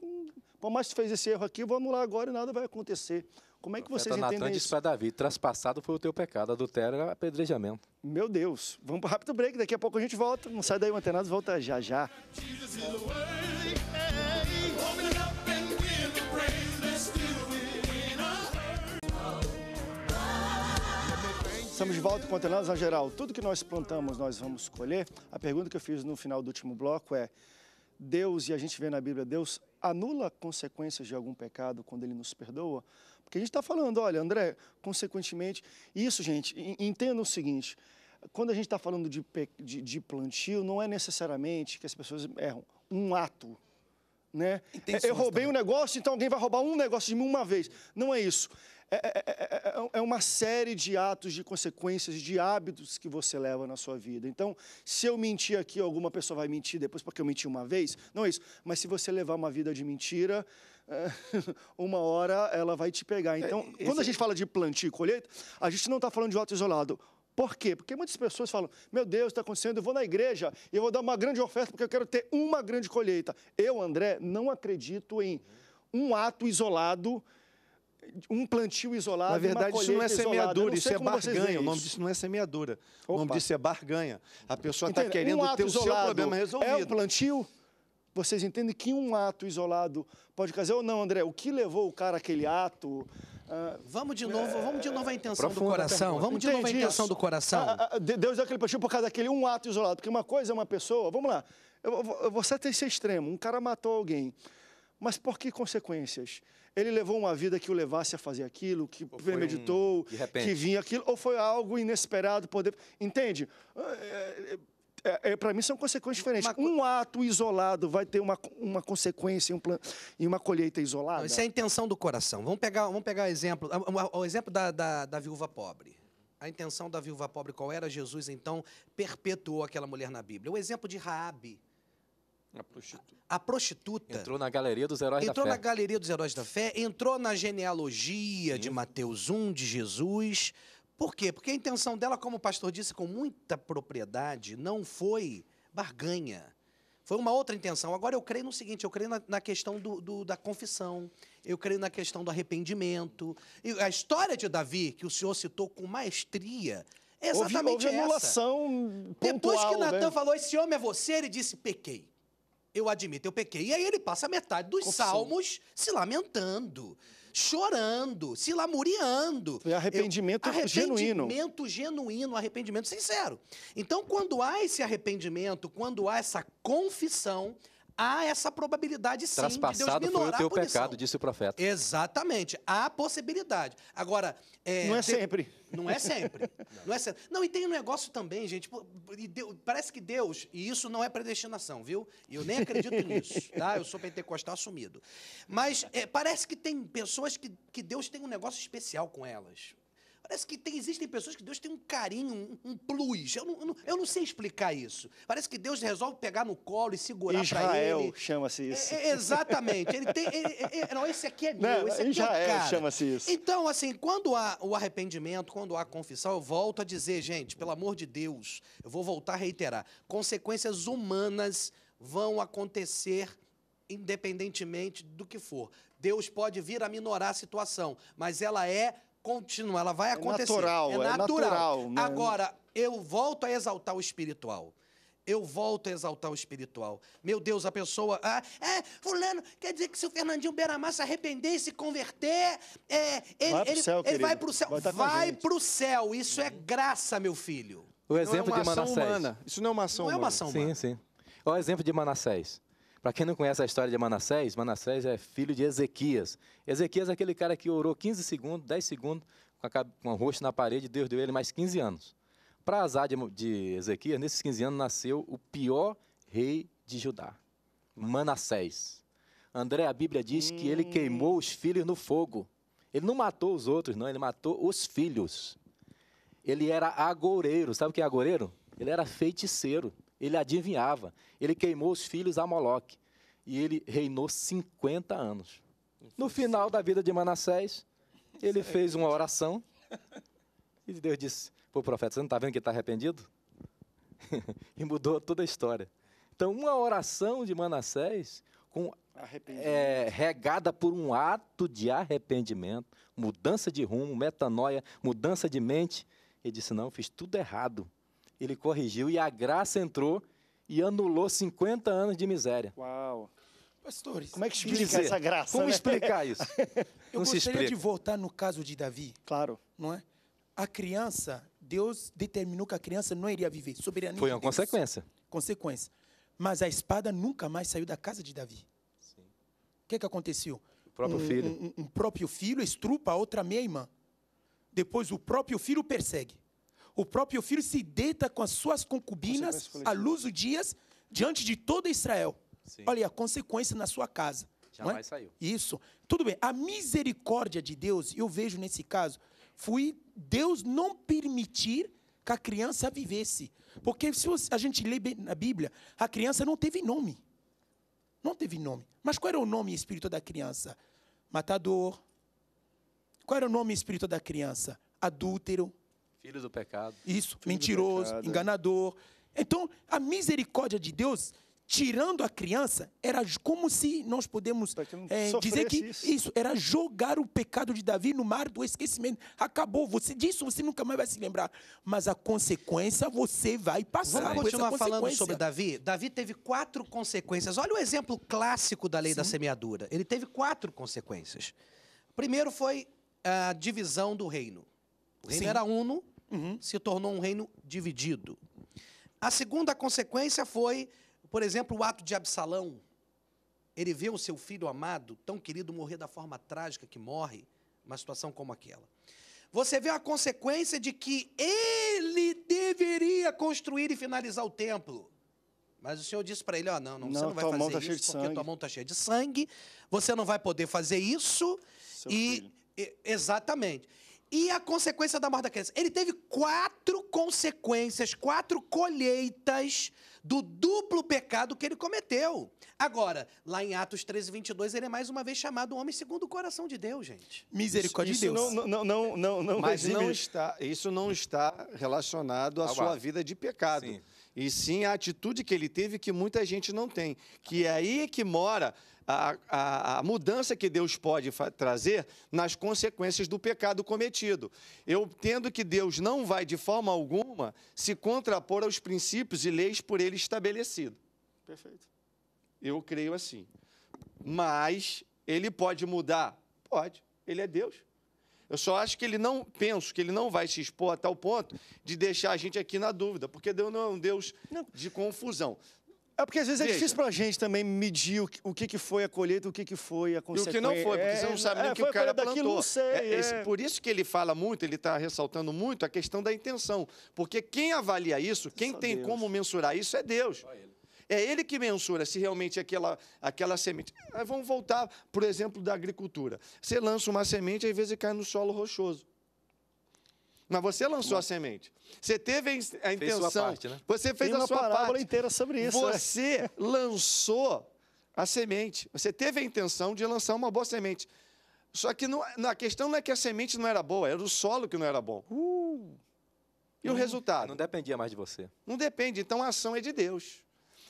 Por mais que tu fez esse erro aqui, eu vou anular agora e nada vai acontecer. Como é que vocês Natan entendem disse isso? para Davi, traspassado foi o teu pecado, adultério era é apedrejamento. Meu Deus, vamos para rápido break, daqui a pouco a gente volta. Não sai daí, antenados, volta já já. Jesus estamos de volta com Antenas Geral. Tudo que nós plantamos, nós vamos colher. A pergunta que eu fiz no final do último bloco é: Deus, e a gente vê na Bíblia, Deus anula consequências de algum pecado quando ele nos perdoa? Porque a gente está falando, olha, André, consequentemente. Isso, gente, entenda o seguinte: quando a gente está falando de, de, de plantio, não é necessariamente que as pessoas erram um ato né? Eu roubei também. um negócio, então alguém vai roubar um negócio de mim uma vez. Não é isso. É é é, é, é, é, uma série de atos, de consequências, de hábitos que você leva na sua vida. Então, se eu mentir aqui, alguma pessoa vai mentir depois porque eu menti uma vez, não é isso. Mas se você levar uma vida de mentira, <laughs> uma hora ela vai te pegar. Então, quando a gente fala de plantio e colheita, a gente não está falando de ato isolado. Por quê? Porque muitas pessoas falam: Meu Deus, está acontecendo, eu vou na igreja e eu vou dar uma grande oferta porque eu quero ter uma grande colheita. Eu, André, não acredito em um ato isolado um plantio isolado. Na verdade, isso não é semeadura, isso é barganha. O nome disso não é semeadura. Opa. O nome disso é barganha. A pessoa está querendo um ter o seu problema resolvido. É um plantio? Vocês entendem que um ato isolado pode causar ou não, André? O que levou o cara àquele ato? Uh, vamos de novo, é, vamos de novo à intenção do coração. Vamos de Entendi. novo à intenção do coração. A, ah, a, ah, Deus deu aquele plantio por causa daquele um ato isolado. Porque uma coisa é uma pessoa, vamos lá. Eu, eu, você tem que ser extremo. Um cara matou alguém. Mas por que consequências? ele levou uma vida que o levasse a fazer aquilo, que premeditou, um... que vinha aquilo, ou foi algo inesperado, poder. Entende? Ah, é, é, é, é para mim são consequências diferentes. Uma... Um ato isolado vai ter uma, uma consequência um plan... e uma colheita isolada. Não, isso é a intenção do coração. Vamos pegar, vamos pegar exemplo, o exemplo da, da, da viúva pobre. A intenção da viúva pobre, qual era? Jesus, então, perpetuou aquela mulher na Bíblia. O exemplo de Raabe a prostituta. A, prostituta. Entrou na Galeria dos Heróis da Fé. Entrou na Galeria dos Heróis da Fé, entrou na genealogia Sim. de Mateus 1, de Jesus. Por quê? Porque a intenção dela, como o pastor disse com muita propriedade, não foi barganha. Foi uma outra intenção. Agora eu creio no seguinte: eu creio na, na questão do, do, da confissão, eu creio na questão do arrependimento. E a história de Davi, que o senhor citou com maestria, é exatamente houve, houve essa. Anulação pontual, Depois que Natan né? falou: esse homem é você, ele disse: pequei eu admito, eu pequei. E aí ele passa metade dos salmos se lamentando, chorando, se lamuriando. Foi arrependimento, eu, arrependimento genuíno. Arrependimento genuíno, arrependimento sincero. Então, quando há esse arrependimento, quando há essa confissão, há essa probabilidade sim Traspassado de Deus foi o teu pecado, disse o profeta. Exatamente, há possibilidade. Agora, é, não é tem... sempre. Não é sempre. <laughs> não. é sempre. Não, e tem um negócio também, gente, Deus, parece que Deus, e isso não é predestinação, viu? E eu nem acredito <laughs> nisso, tá? Eu sou pentecostal assumido. Mas é, parece que tem pessoas que, que Deus tem um negócio especial com elas. Parece que tem, existem pessoas que Deus tem um carinho, um, um plus. Eu não, eu não, eu, não, sei explicar isso. Parece que Deus resolve pegar no colo e segurar para ele. Israel chama-se isso. É, é, exatamente. Ele tem, ele, ele, não, esse aqui é meu, não, esse aqui é Israel é chama-se isso. Então, assim, quando há o arrependimento, quando há a confissão, eu volto a dizer, gente, pelo amor de Deus, eu vou voltar a reiterar, consequências humanas vão acontecer independentemente do que for. Deus pode vir a minorar a situação, mas ela é continua ela vai é acontecer. É, é natural, é natural. É natural né? Agora, eu volto a exaltar o espiritual. Eu volto a exaltar o espiritual. Meu Deus, a pessoa. Ah, é, fulano, quer dizer que se o Fernandinho Beiramar se arrepender e se converter, é, ele vai para o céu. Ele vai pro céu. Vai para o céu. Isso é graça, meu filho. O exemplo não é uma de Manassés. Ação humana. Isso não é uma ação não humana. Não é uma ação humana. Sim, sim. É Olha o exemplo de Manassés. Para quem não conhece a história de Manassés, Manassés é filho de Ezequias. Ezequias é aquele cara que orou 15 segundos, 10 segundos, com, o rosto na parede, Deus deu ele mais 15 anos. Para azar de, de Ezequias, nesses 15 anos nasceu o pior rei de Judá, Manassés. André, a Bíblia diz hum. que ele hum. queimou os filhos no fogo. Ele não matou os outros, não, ele matou os filhos. Ele era agoureiro. Sabe o que é agoureiro? Ele era feiticeiro. Ele adivinhava. Ele queimou os filhos a Moloque. E ele reinou 50 anos. No final da vida de Manassés, ele fez uma oração. E Deus disse para o profeta: Você não está vendo que está arrependido? <laughs> e mudou toda a história. Então, uma oração de Manassés, com, é, regada por um ato de arrependimento, mudança de rumo, metanoia, mudança de mente, ele disse: Não, fiz tudo errado ele corrigiu e a graça entrou e anulou 50 anos de miséria. Uau! Pastores, como é que explica dizer, essa graça? Como né? explicar <laughs> isso? Eu Não gostaria de voltar no caso de Davi. Claro. Não é? A criança, Deus determinou que a criança não iria viver. Soberania Foi uma de consequência. Consequência. Mas a espada nunca mais saiu da casa de Davi. Sim. O que, é que aconteceu? O próprio um, filho. Um, um, próprio filho estrupa a outra meia-irmã. Depois o próprio filho persegue o próprio filho se deita com as suas concubinas à luz dos dias diante de todo Israel. Sim. Olha aí, a consequência na sua casa. É? Jamais é? saiu. Isso. Tudo bem. A misericórdia de Deus, eu vejo nesse caso, foi Deus não permitir que a criança vivesse. Porque se a gente lê na Bíblia, a criança não teve nome. Não teve nome. Mas qual era o nome espírito da criança? Matador. Qual era o nome espírito da criança? Adúltero. Filhos do pecado. Isso, Filho mentiroso, pecado. É. enganador. Então, a misericórdia de Deus, tirando a criança, era como se nós podemos é, dizer que isso. isso. era jogar o pecado de Davi no mar do esquecimento. Acabou, você disso você nunca mais vai se lembrar, mas a consequência você vai passar. Vamos continuar falando sobre Davi. Davi teve quatro consequências. Olha o exemplo clássico da lei Sim. da semeadura. Ele teve quatro consequências. Primeiro foi a divisão do reino. O reino Sim. era uno, uhum. se tornou um reino dividido. A segunda consequência foi, por exemplo, o ato de Absalão. Ele vê o seu filho amado, tão querido, morrer da forma trágica que morre, uma situação como aquela. Você vê a consequência de que ele deveria construir e finalizar o templo. Mas o Senhor disse para ele: Ó, não, não, não, você não vai fazer tá isso porque sangue. tua mão está tá cheia de sangue, você não vai poder fazer isso. Seu e, filho. exatamente. E a consequência da morte da criança? Ele teve quatro consequências, quatro colheitas do duplo pecado que ele cometeu. Agora, lá em Atos 13, 22, ele é mais uma vez chamado homem segundo o coração de Deus, gente. Misericórdia isso, isso de Deus. Não, não, não, não, não Mas não está, isso não está relacionado à ah, sua vida de pecado. Sim. E sim a atitude que ele teve que muita gente não tem. Que é aí que mora a, a, a, mudança que Deus pode trazer nas consequências do pecado cometido. Eu entendo que Deus não vai, de forma alguma, se contrapor aos princípios e leis por ele estabelecido. Perfeito. Eu creio assim. Mas ele pode mudar? Pode. Ele é Deus. Eu só acho que ele não, penso que ele não vai se expor a tal ponto de deixar a gente aqui na dúvida, porque Deus não é um Deus não. de confusão. É porque às vezes é Veja. é difícil pra gente também medir o que, o que, foi a colheita, o que, foi a consequência. E o que não foi, porque é, você não sabe é, nem o que o cara plantou. Não sei, é, é. Esse, por isso que ele fala muito, ele está ressaltando muito a questão da intenção. Porque quem avalia isso, quem Só tem Deus. como mensurar isso é Deus. É ele que mensura se realmente aquela, aquela semente. vamos voltar, por exemplo, da agricultura. Você lança uma semente, às vezes cai no solo rochoso. Mas você lançou a semente. Você teve a intenção. Fez parte, né? Você fez Tem a sua parábola parte. inteira sobre isso. Né? Você né? lançou a semente. Você teve a intenção de lançar uma boa semente. Só que não, a questão não é que a semente não era boa, era o solo que não era bom. Uh, e não, o resultado? Não dependia mais de você. Não depende. Então a ação é de Deus.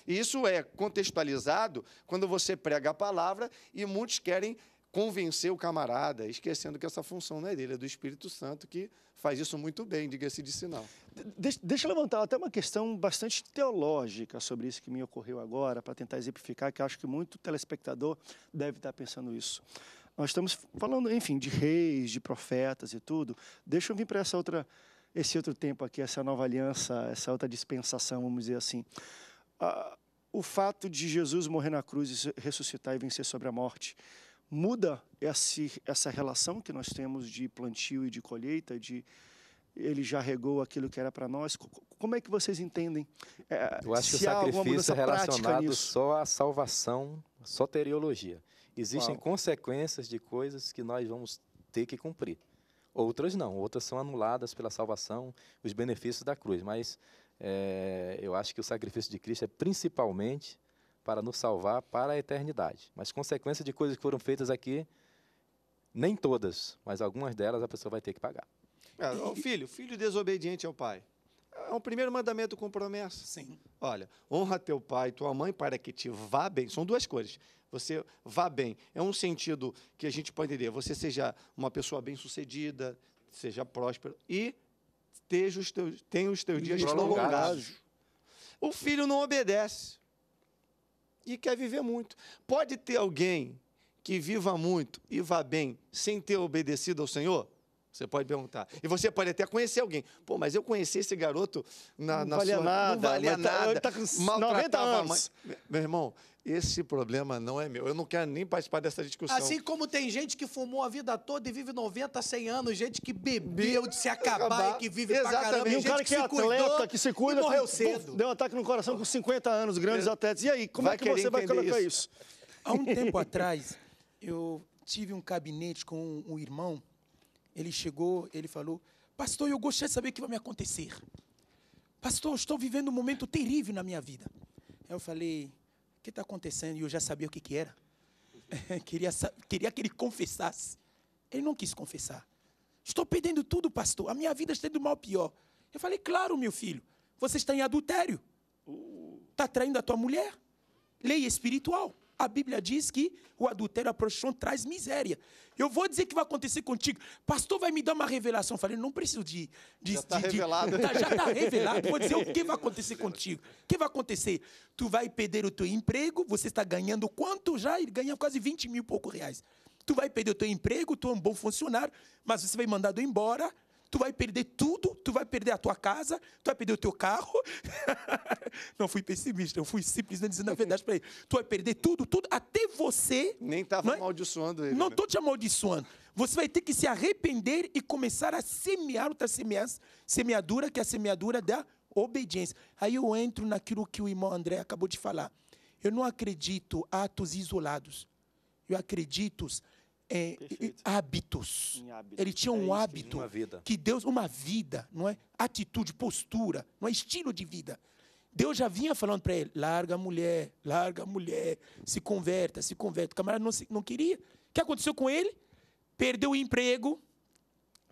E isso é contextualizado quando você prega a palavra e muitos querem convencer o camarada, esquecendo que essa função não é dele, é do Espírito Santo que faz isso muito bem, diga-se de sinal. De deixa eu levantar até uma questão bastante teológica sobre isso que me ocorreu agora, para tentar exemplificar, que acho que muito telespectador deve estar pensando isso. Nós estamos falando, enfim, de reis, de profetas e tudo. Deixa eu vir para essa outra, esse outro tempo aqui, essa nova aliança, essa outra dispensação, vamos dizer assim. Ah, o fato de Jesus morrer na cruz e ressuscitar e vencer sobre a morte muda esse, essa relação que nós temos de plantio e de colheita, de ele já regou aquilo que era para nós. Como é que vocês entendem? É, Eu acho que o sacrifício é relacionado só à salvação, só teriologia. Existem Uau. consequências de coisas que nós vamos ter que cumprir. Outras não, outras são anuladas pela salvação, os benefícios da cruz. Mas é, eu acho que o sacrifício de Cristo é principalmente para nos salvar para a eternidade. Mas consequência de coisas que foram feitas aqui, nem todas, mas algumas delas a pessoa vai ter que pagar. É, o filho, filho desobediente ao pai. É um primeiro mandamento com promessa. Sim. Olha, honra teu pai e tua mãe para que te vá bem. São duas coisas. Você vá bem. É um sentido que a gente pode entender. Você seja uma pessoa bem-sucedida, seja próspero e tenha os teus, tenha os teus dias prolongados. prolongados. O filho não obedece e quer viver muito. Pode ter alguém que viva muito e vá bem sem ter obedecido ao Senhor? Você pode perguntar. E você pode até conhecer alguém. Pô, mas eu conheci esse garoto na, não na valia sua, nada, não valia tá- nada. Tá, tá com 90 anos. Meu irmão, esse problema não é meu. Eu não quero nem participar dessa discussão. Assim como tem gente que fumou a vida toda e vive 90, 100 anos, gente que bebeu de se acabar, acabar. e que vive Exatamente. pra caramba. E um cara que, que é atleta, que se cuida, morreu cedo. Deu um ataque no coração com 50 anos, grandes eu... atletas. E aí, como vai é que você vai colocar isso? isso? Há um tempo <laughs> atrás, eu tive um gabinete com um irmão ele chegou, ele falou: Pastor, eu gostaria de saber o que vai me acontecer. Pastor, eu estou vivendo um momento terrível na minha vida. Eu falei: O que está acontecendo? E eu já sabia o que, que era. <laughs> queria, queria que ele confessasse. Ele não quis confessar. Estou perdendo tudo, pastor. A minha vida está indo mal pior. Eu falei: Claro, meu filho. Você está em adultério. Está uh. traindo a tua mulher. Lei espiritual a Bíblia diz que o adultério, a prostituição traz miséria. Eu vou dizer que vai acontecer contigo. Pastor vai me dar uma revelação. Eu falei, não preciso de. de já está revelado. De, tá, já está revelado. Vou dizer o que vai acontecer contigo. O que vai acontecer? Tu vai perder o teu emprego, você está ganhando quanto já? Ele ganha quase 20 mil e pouco reais. Tu vai perder o teu emprego, tu é um bom funcionário, mas você vai mandado embora tu vai perder tudo, tu vai perder a tua casa, tu vai perder o teu carro. <laughs> não fui pessimista, eu fui simplesmente dizendo a verdade para ele. Tu vai perder tudo, tudo, até você. Nem estava é? amaldiçoando ele. Não estou né? te amaldiçoando. Você vai ter que se arrepender e começar a semear outra semeadura, que é a semeadura da obediência. Aí eu entro naquilo que o irmão André acabou de falar. Eu não acredito atos isolados. Eu acredito é, hábitos. hábitos. Ele tinha é um é hábito que Deus, uma vida, não é? Atitude, postura, não é estilo de vida. Deus já vinha falando para ele: larga a mulher, larga a mulher, se converta, se converta. O camarada não, não queria. O que aconteceu com ele? Perdeu o emprego,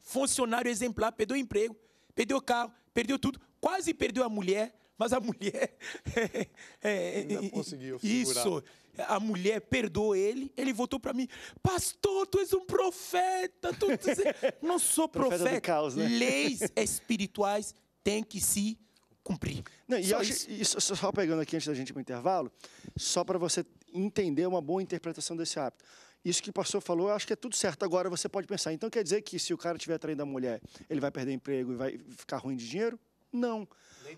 funcionário exemplar, perdeu o emprego, perdeu o carro, perdeu tudo, quase perdeu a mulher, mas a mulher. <laughs> É, é, Ainda conseguiu. segurar. Isso a mulher perdoou ele, ele voltou para mim, pastor, tu és um profeta, tu <laughs> não sou profeta. profeta caos, né? Leis espirituais têm que se cumprir. Não, e só, isso. só pegando aqui antes da gente ir para o intervalo, só para você entender uma boa interpretação desse hábito. Isso que o pastor falou, eu acho que é tudo certo. Agora você pode pensar, então quer dizer que se o cara estiver traindo a mulher, ele vai perder emprego e vai ficar ruim de dinheiro? Não.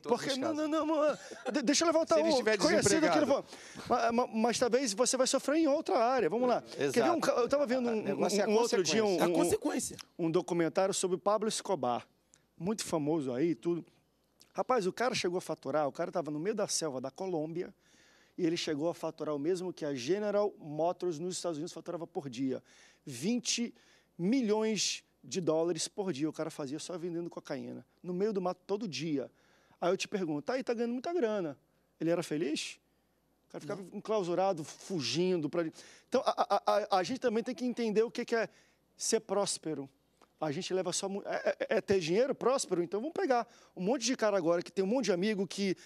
Porque, não, não, não, deixa eu levantar Se conhecido aqui. Vou, mas, mas, talvez você vai sofrer em outra área. Vamos lá. É, exato. Um, eu estava vendo um, é um, um outro dia um, um, um documentário sobre Pablo Escobar, muito famoso aí tudo. Rapaz, o cara chegou a faturar, o cara estava no meio da selva da Colômbia, e ele chegou a faturar o mesmo que a General Motors nos Estados Unidos faturava por dia. 20 milhões de dólares por dia o cara fazia só vendendo cocaína, no meio do mato todo dia. Aí eu te pergunto, tá aí, tá ganhando muita grana. Ele era feliz? O cara ficava Não. enclausurado, fugindo. Pra... Então, a, a, a, a gente também tem que entender o que, que é ser próspero. A gente leva só. É, é, é ter dinheiro próspero, então vamos pegar um monte de cara agora que tem um monte de amigo que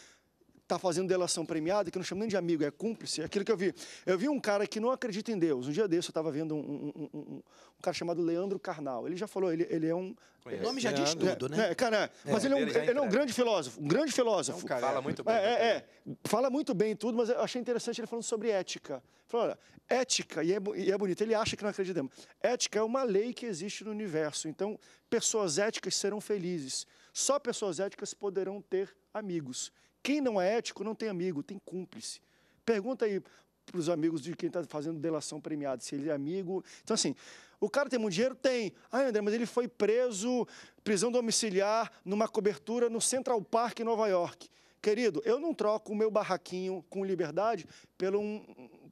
está fazendo delação premiada, que não chama nem de amigo, é cúmplice, é aquilo que eu vi. Eu vi um cara que não acredita em Deus. Um dia desse eu estava vendo um, um, um, um, cara chamado Leandro Carnal. Ele já falou, ele, ele é um. O nome já diz tudo, né? É, cara, é. mas ele é, um, ele é um grande filósofo, um grande filósofo. Então, cara, fala muito bem. É, né, fala muito bem tudo, mas eu achei interessante ele falando sobre ética. Ele falou, olha, ética, e é, e é bonito, ele acha que não acreditamos. Ética é uma lei que existe no universo. Então, pessoas éticas serão felizes. Só pessoas éticas poderão ter amigos. Quem não é ético não tem amigo, tem cúmplice. Pergunta aí para os amigos de quem está fazendo delação premiada, se ele é amigo. Então, assim, o cara tem muito dinheiro? Tem. Ah, André, mas ele foi preso, prisão domiciliar, numa cobertura no Central Park, em Nova York. Querido, eu não troco o meu barraquinho com liberdade pelo um,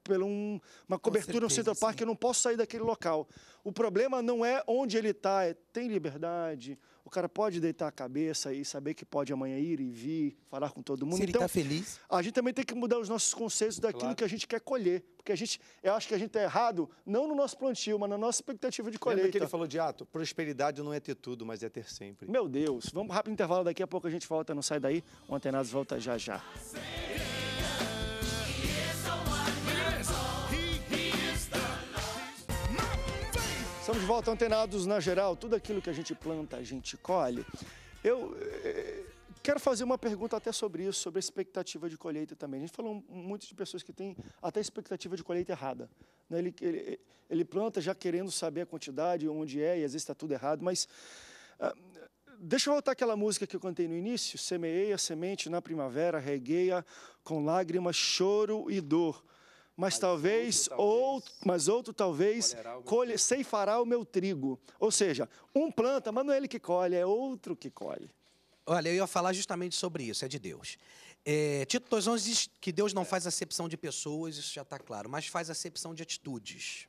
pelo um, uma cobertura certeza, no Central Park, sim. eu não posso sair daquele local. O problema não é onde ele está, é tem liberdade, cara pode deitar a cabeça e saber que pode amanhã ir e vir, falar com todo mundo. Se ele então, tá feliz. A gente também tem que mudar os nossos conceitos daquilo claro. que a gente quer colher. Porque a gente, eu acho que a gente está errado, não no nosso plantio, mas na nossa expectativa de colheita. Lembra que ele falou de ato? Ah, prosperidade não é ter tudo, mas é ter sempre. Meu Deus, vamos rápido intervalo, daqui a pouco a gente volta, não sai daí. O Antenados volta já já. Sim. Estamos de volta antenados na geral, tudo aquilo que a gente planta, a gente colhe. Eu eh, quero fazer uma pergunta até sobre isso, sobre a expectativa de colheita também. A gente falou muito de pessoas que têm até expectativa de colheita errada. Né? Ele, ele, ele, planta já querendo saber a quantidade, onde é, e às vezes está tudo errado, mas... Ah, deixa eu voltar aquela música que eu cantei no início. Semeei a semente na primavera, regueia com lágrimas, choro e dor mas talvez outro, mas outro talvez colhe, ceifará o meu trigo. Ou seja, um planta, mas não é ele que colhe, é outro que colhe. Olha, eu ia falar justamente sobre isso, é de Deus. É, Tito 2,11 diz que Deus não é. faz acepção de pessoas, isso já está claro, mas faz acepção de atitudes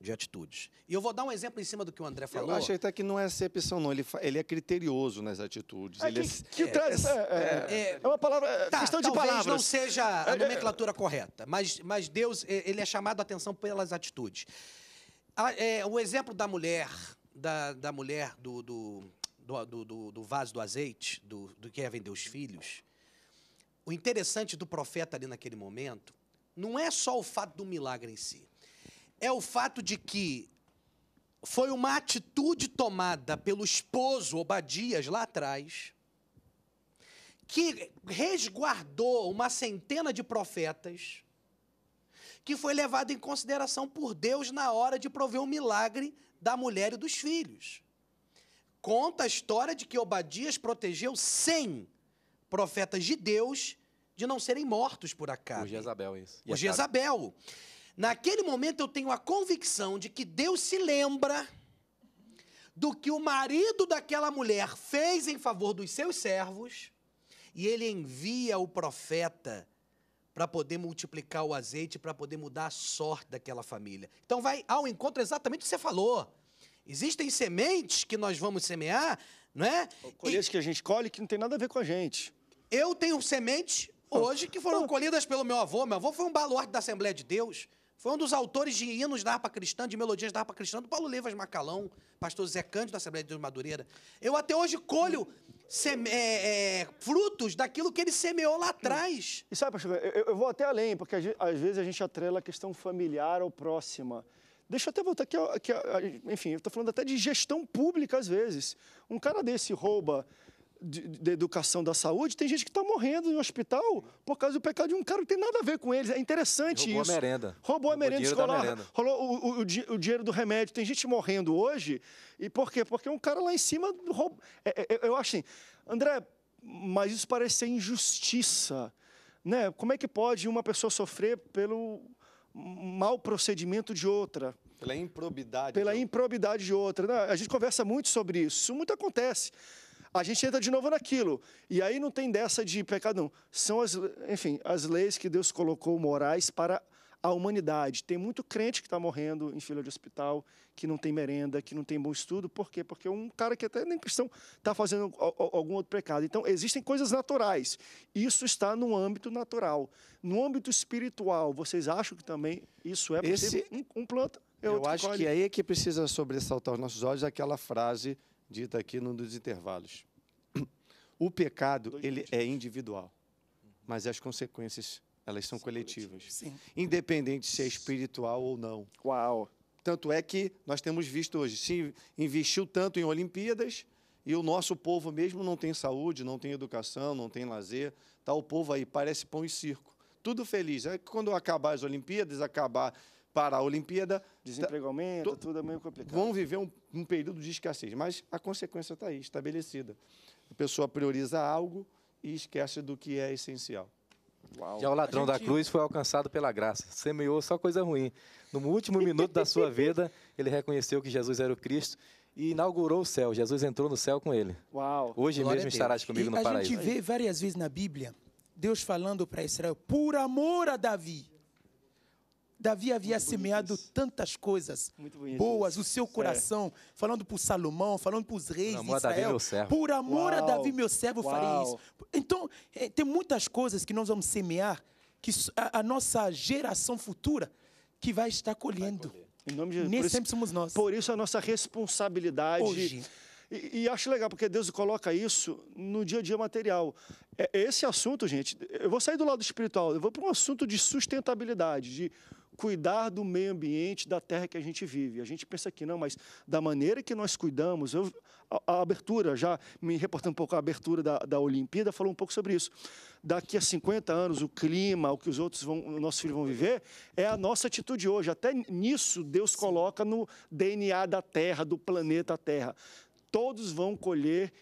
de atitudes. E eu vou dar um exemplo em cima do que o André falou. Eu acho até que não é acepção, não. Ele, ele é criterioso nas atitudes. É, que, é, é traz, é, é, é, uma palavra. Tá, questão de palavras. não seja a nomenclatura correta, mas, mas Deus ele é chamado a atenção pelas atitudes. A, o exemplo da mulher, da, da mulher do, do, do, do, do vaso do azeite, do, do que ia vender os filhos. O interessante do profeta ali naquele momento não é só o fato do milagre em si é o fato de que foi uma atitude tomada pelo esposo Obadias lá atrás, que resguardou uma centena de profetas, que foi levado em consideração por Deus na hora de prover o um milagre da mulher e dos filhos. Conta a história de que Obadias protegeu 100 profetas de Deus de não serem mortos por acaso. Por Jezabel, isso. Por Jezabel. Naquele momento eu tenho a convicção de que Deus se lembra do que o marido daquela mulher fez em favor dos seus servos e ele envia o profeta para poder multiplicar o azeite, para poder mudar a sorte daquela família. Então vai ao encontro exatamente o que você falou. Existem sementes que nós vamos semear, não é? Colheitas que a gente colhe que não tem nada a ver com a gente. Eu tenho sementes hoje que foram ah. colhidas pelo meu avô. Meu avô foi um baluarte da Assembleia de Deus. Foi um dos autores de hinos da Arpa cristã, de melodias da Arpa cristã, do Paulo Levas Macalão, pastor Zé Cândido da Assembleia de Deus Madureira. Eu até hoje colho seme, é, é, frutos daquilo que ele semeou lá atrás. E sabe, pastor, eu, eu vou até além, porque às vezes a gente atrela a questão familiar ao próxima. Deixa eu até voltar aqui, aqui enfim, eu estou falando até de gestão pública às vezes. Um cara desse rouba de, educação da saúde, tem gente que está morrendo em hospital por causa do pecado de um cara que tem nada a ver com eles. É interessante roubou isso. Roubou a merenda. Roubou a merenda roubou escolar. Merenda. Rolou o, o, o, dinheiro do remédio. Tem gente morrendo hoje. E por quê? Porque um cara lá em cima roubou. É, é, é, eu acho assim, André, mas isso parece ser injustiça. Né? Como é que pode uma pessoa sofrer pelo mau procedimento de outra? Pela improbidade. Pela de improbidade de outra. Né? A gente conversa muito sobre isso. Isso muito acontece a gente entra de novo naquilo. E aí não tem dessa de pecado, não. São as, enfim, as leis que Deus colocou morais para a humanidade. Tem muito crente que está morrendo em fila de hospital, que não tem merenda, que não tem bom estudo. Por quê? Porque um cara que até nem cristão está fazendo algum outro pecado. Então, existem coisas naturais. Isso está no âmbito natural. No âmbito espiritual, vocês acham que também isso é possível? Esse... Um, um planta. É Eu acho que, que aí é que precisa sobressaltar os nossos olhos aquela frase dita aqui num dos intervalos. O pecado ele é individual, mas as consequências elas são, coletivas, independente se é espiritual ou não. Qual? Tanto é que nós temos visto hoje, se investiu tanto em Olimpíadas e o nosso povo mesmo não tem saúde, não tem educação, não tem lazer, tá o povo aí parece pão e circo, tudo feliz. Aí, é quando acabar as Olimpíadas, acabar para a Olimpíada. Desemprego tá, aumenta, tudo é meio complicado. Vão viver um, um período de escassez, mas a consequência está aí, estabelecida. A pessoa prioriza algo e esquece do que é essencial. Uau. Já o ladrão gente... da cruz foi alcançado pela graça, semeou só coisa ruim. No último <laughs> minuto da sua vida, ele reconheceu que Jesus era o Cristo e inaugurou o céu. Jesus entrou no céu com ele. Uau. Hoje Glória mesmo estarás comigo e no a paraíso. A gente vê várias vezes na Bíblia Deus falando para Israel, por amor a Davi, Davi havia Muito semeado tantas coisas boas, o seu é. coração, é. falando o Salomão, falando para os reis por de Israel. Por amor Uau. a Davi, meu servo, Uau. farei isso. Então, eh, tem muitas coisas que nós vamos semear, que a, a nossa geração futura que vai estar colhendo. Vai em nome de Nem sempre isso, somos nós. Por isso a nossa responsabilidade. Hoje. E, e, acho legal, porque Deus coloca isso no dia a dia material. É, é esse assunto, gente, eu vou sair do lado espiritual, eu vou para um assunto de sustentabilidade, de cuidar do meio ambiente da terra que a gente vive. A gente pensa que não, mas da maneira que nós cuidamos, eu, a, a, abertura, já me reportando um pouco a abertura da, da Olimpíada, falou um pouco sobre isso. Daqui a 50 anos, o clima, o que os outros vão, nossos filhos vão viver, é a nossa atitude hoje. Até nisso, Deus coloca no DNA da terra, do planeta Terra. Todos vão colher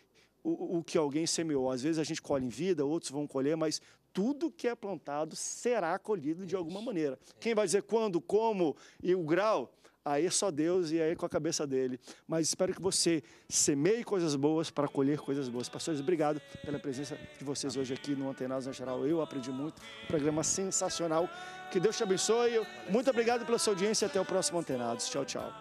o, o, que alguém semeou. Às vezes a gente colhe em vida, outros vão colher, mas tudo que é plantado será colhido de alguma maneira. Quem vai dizer quando, como e o grau? Aí é só Deus e aí é com a cabeça dele. Mas espero que você semeie coisas boas para colher coisas boas. Pastores, obrigado pela presença de vocês hoje aqui no Antenados Nacional. Eu aprendi muito. Programa sensacional. Que Deus te abençoe. Muito obrigado pela sua audiência. Até o próximo Antenados. Tchau, tchau.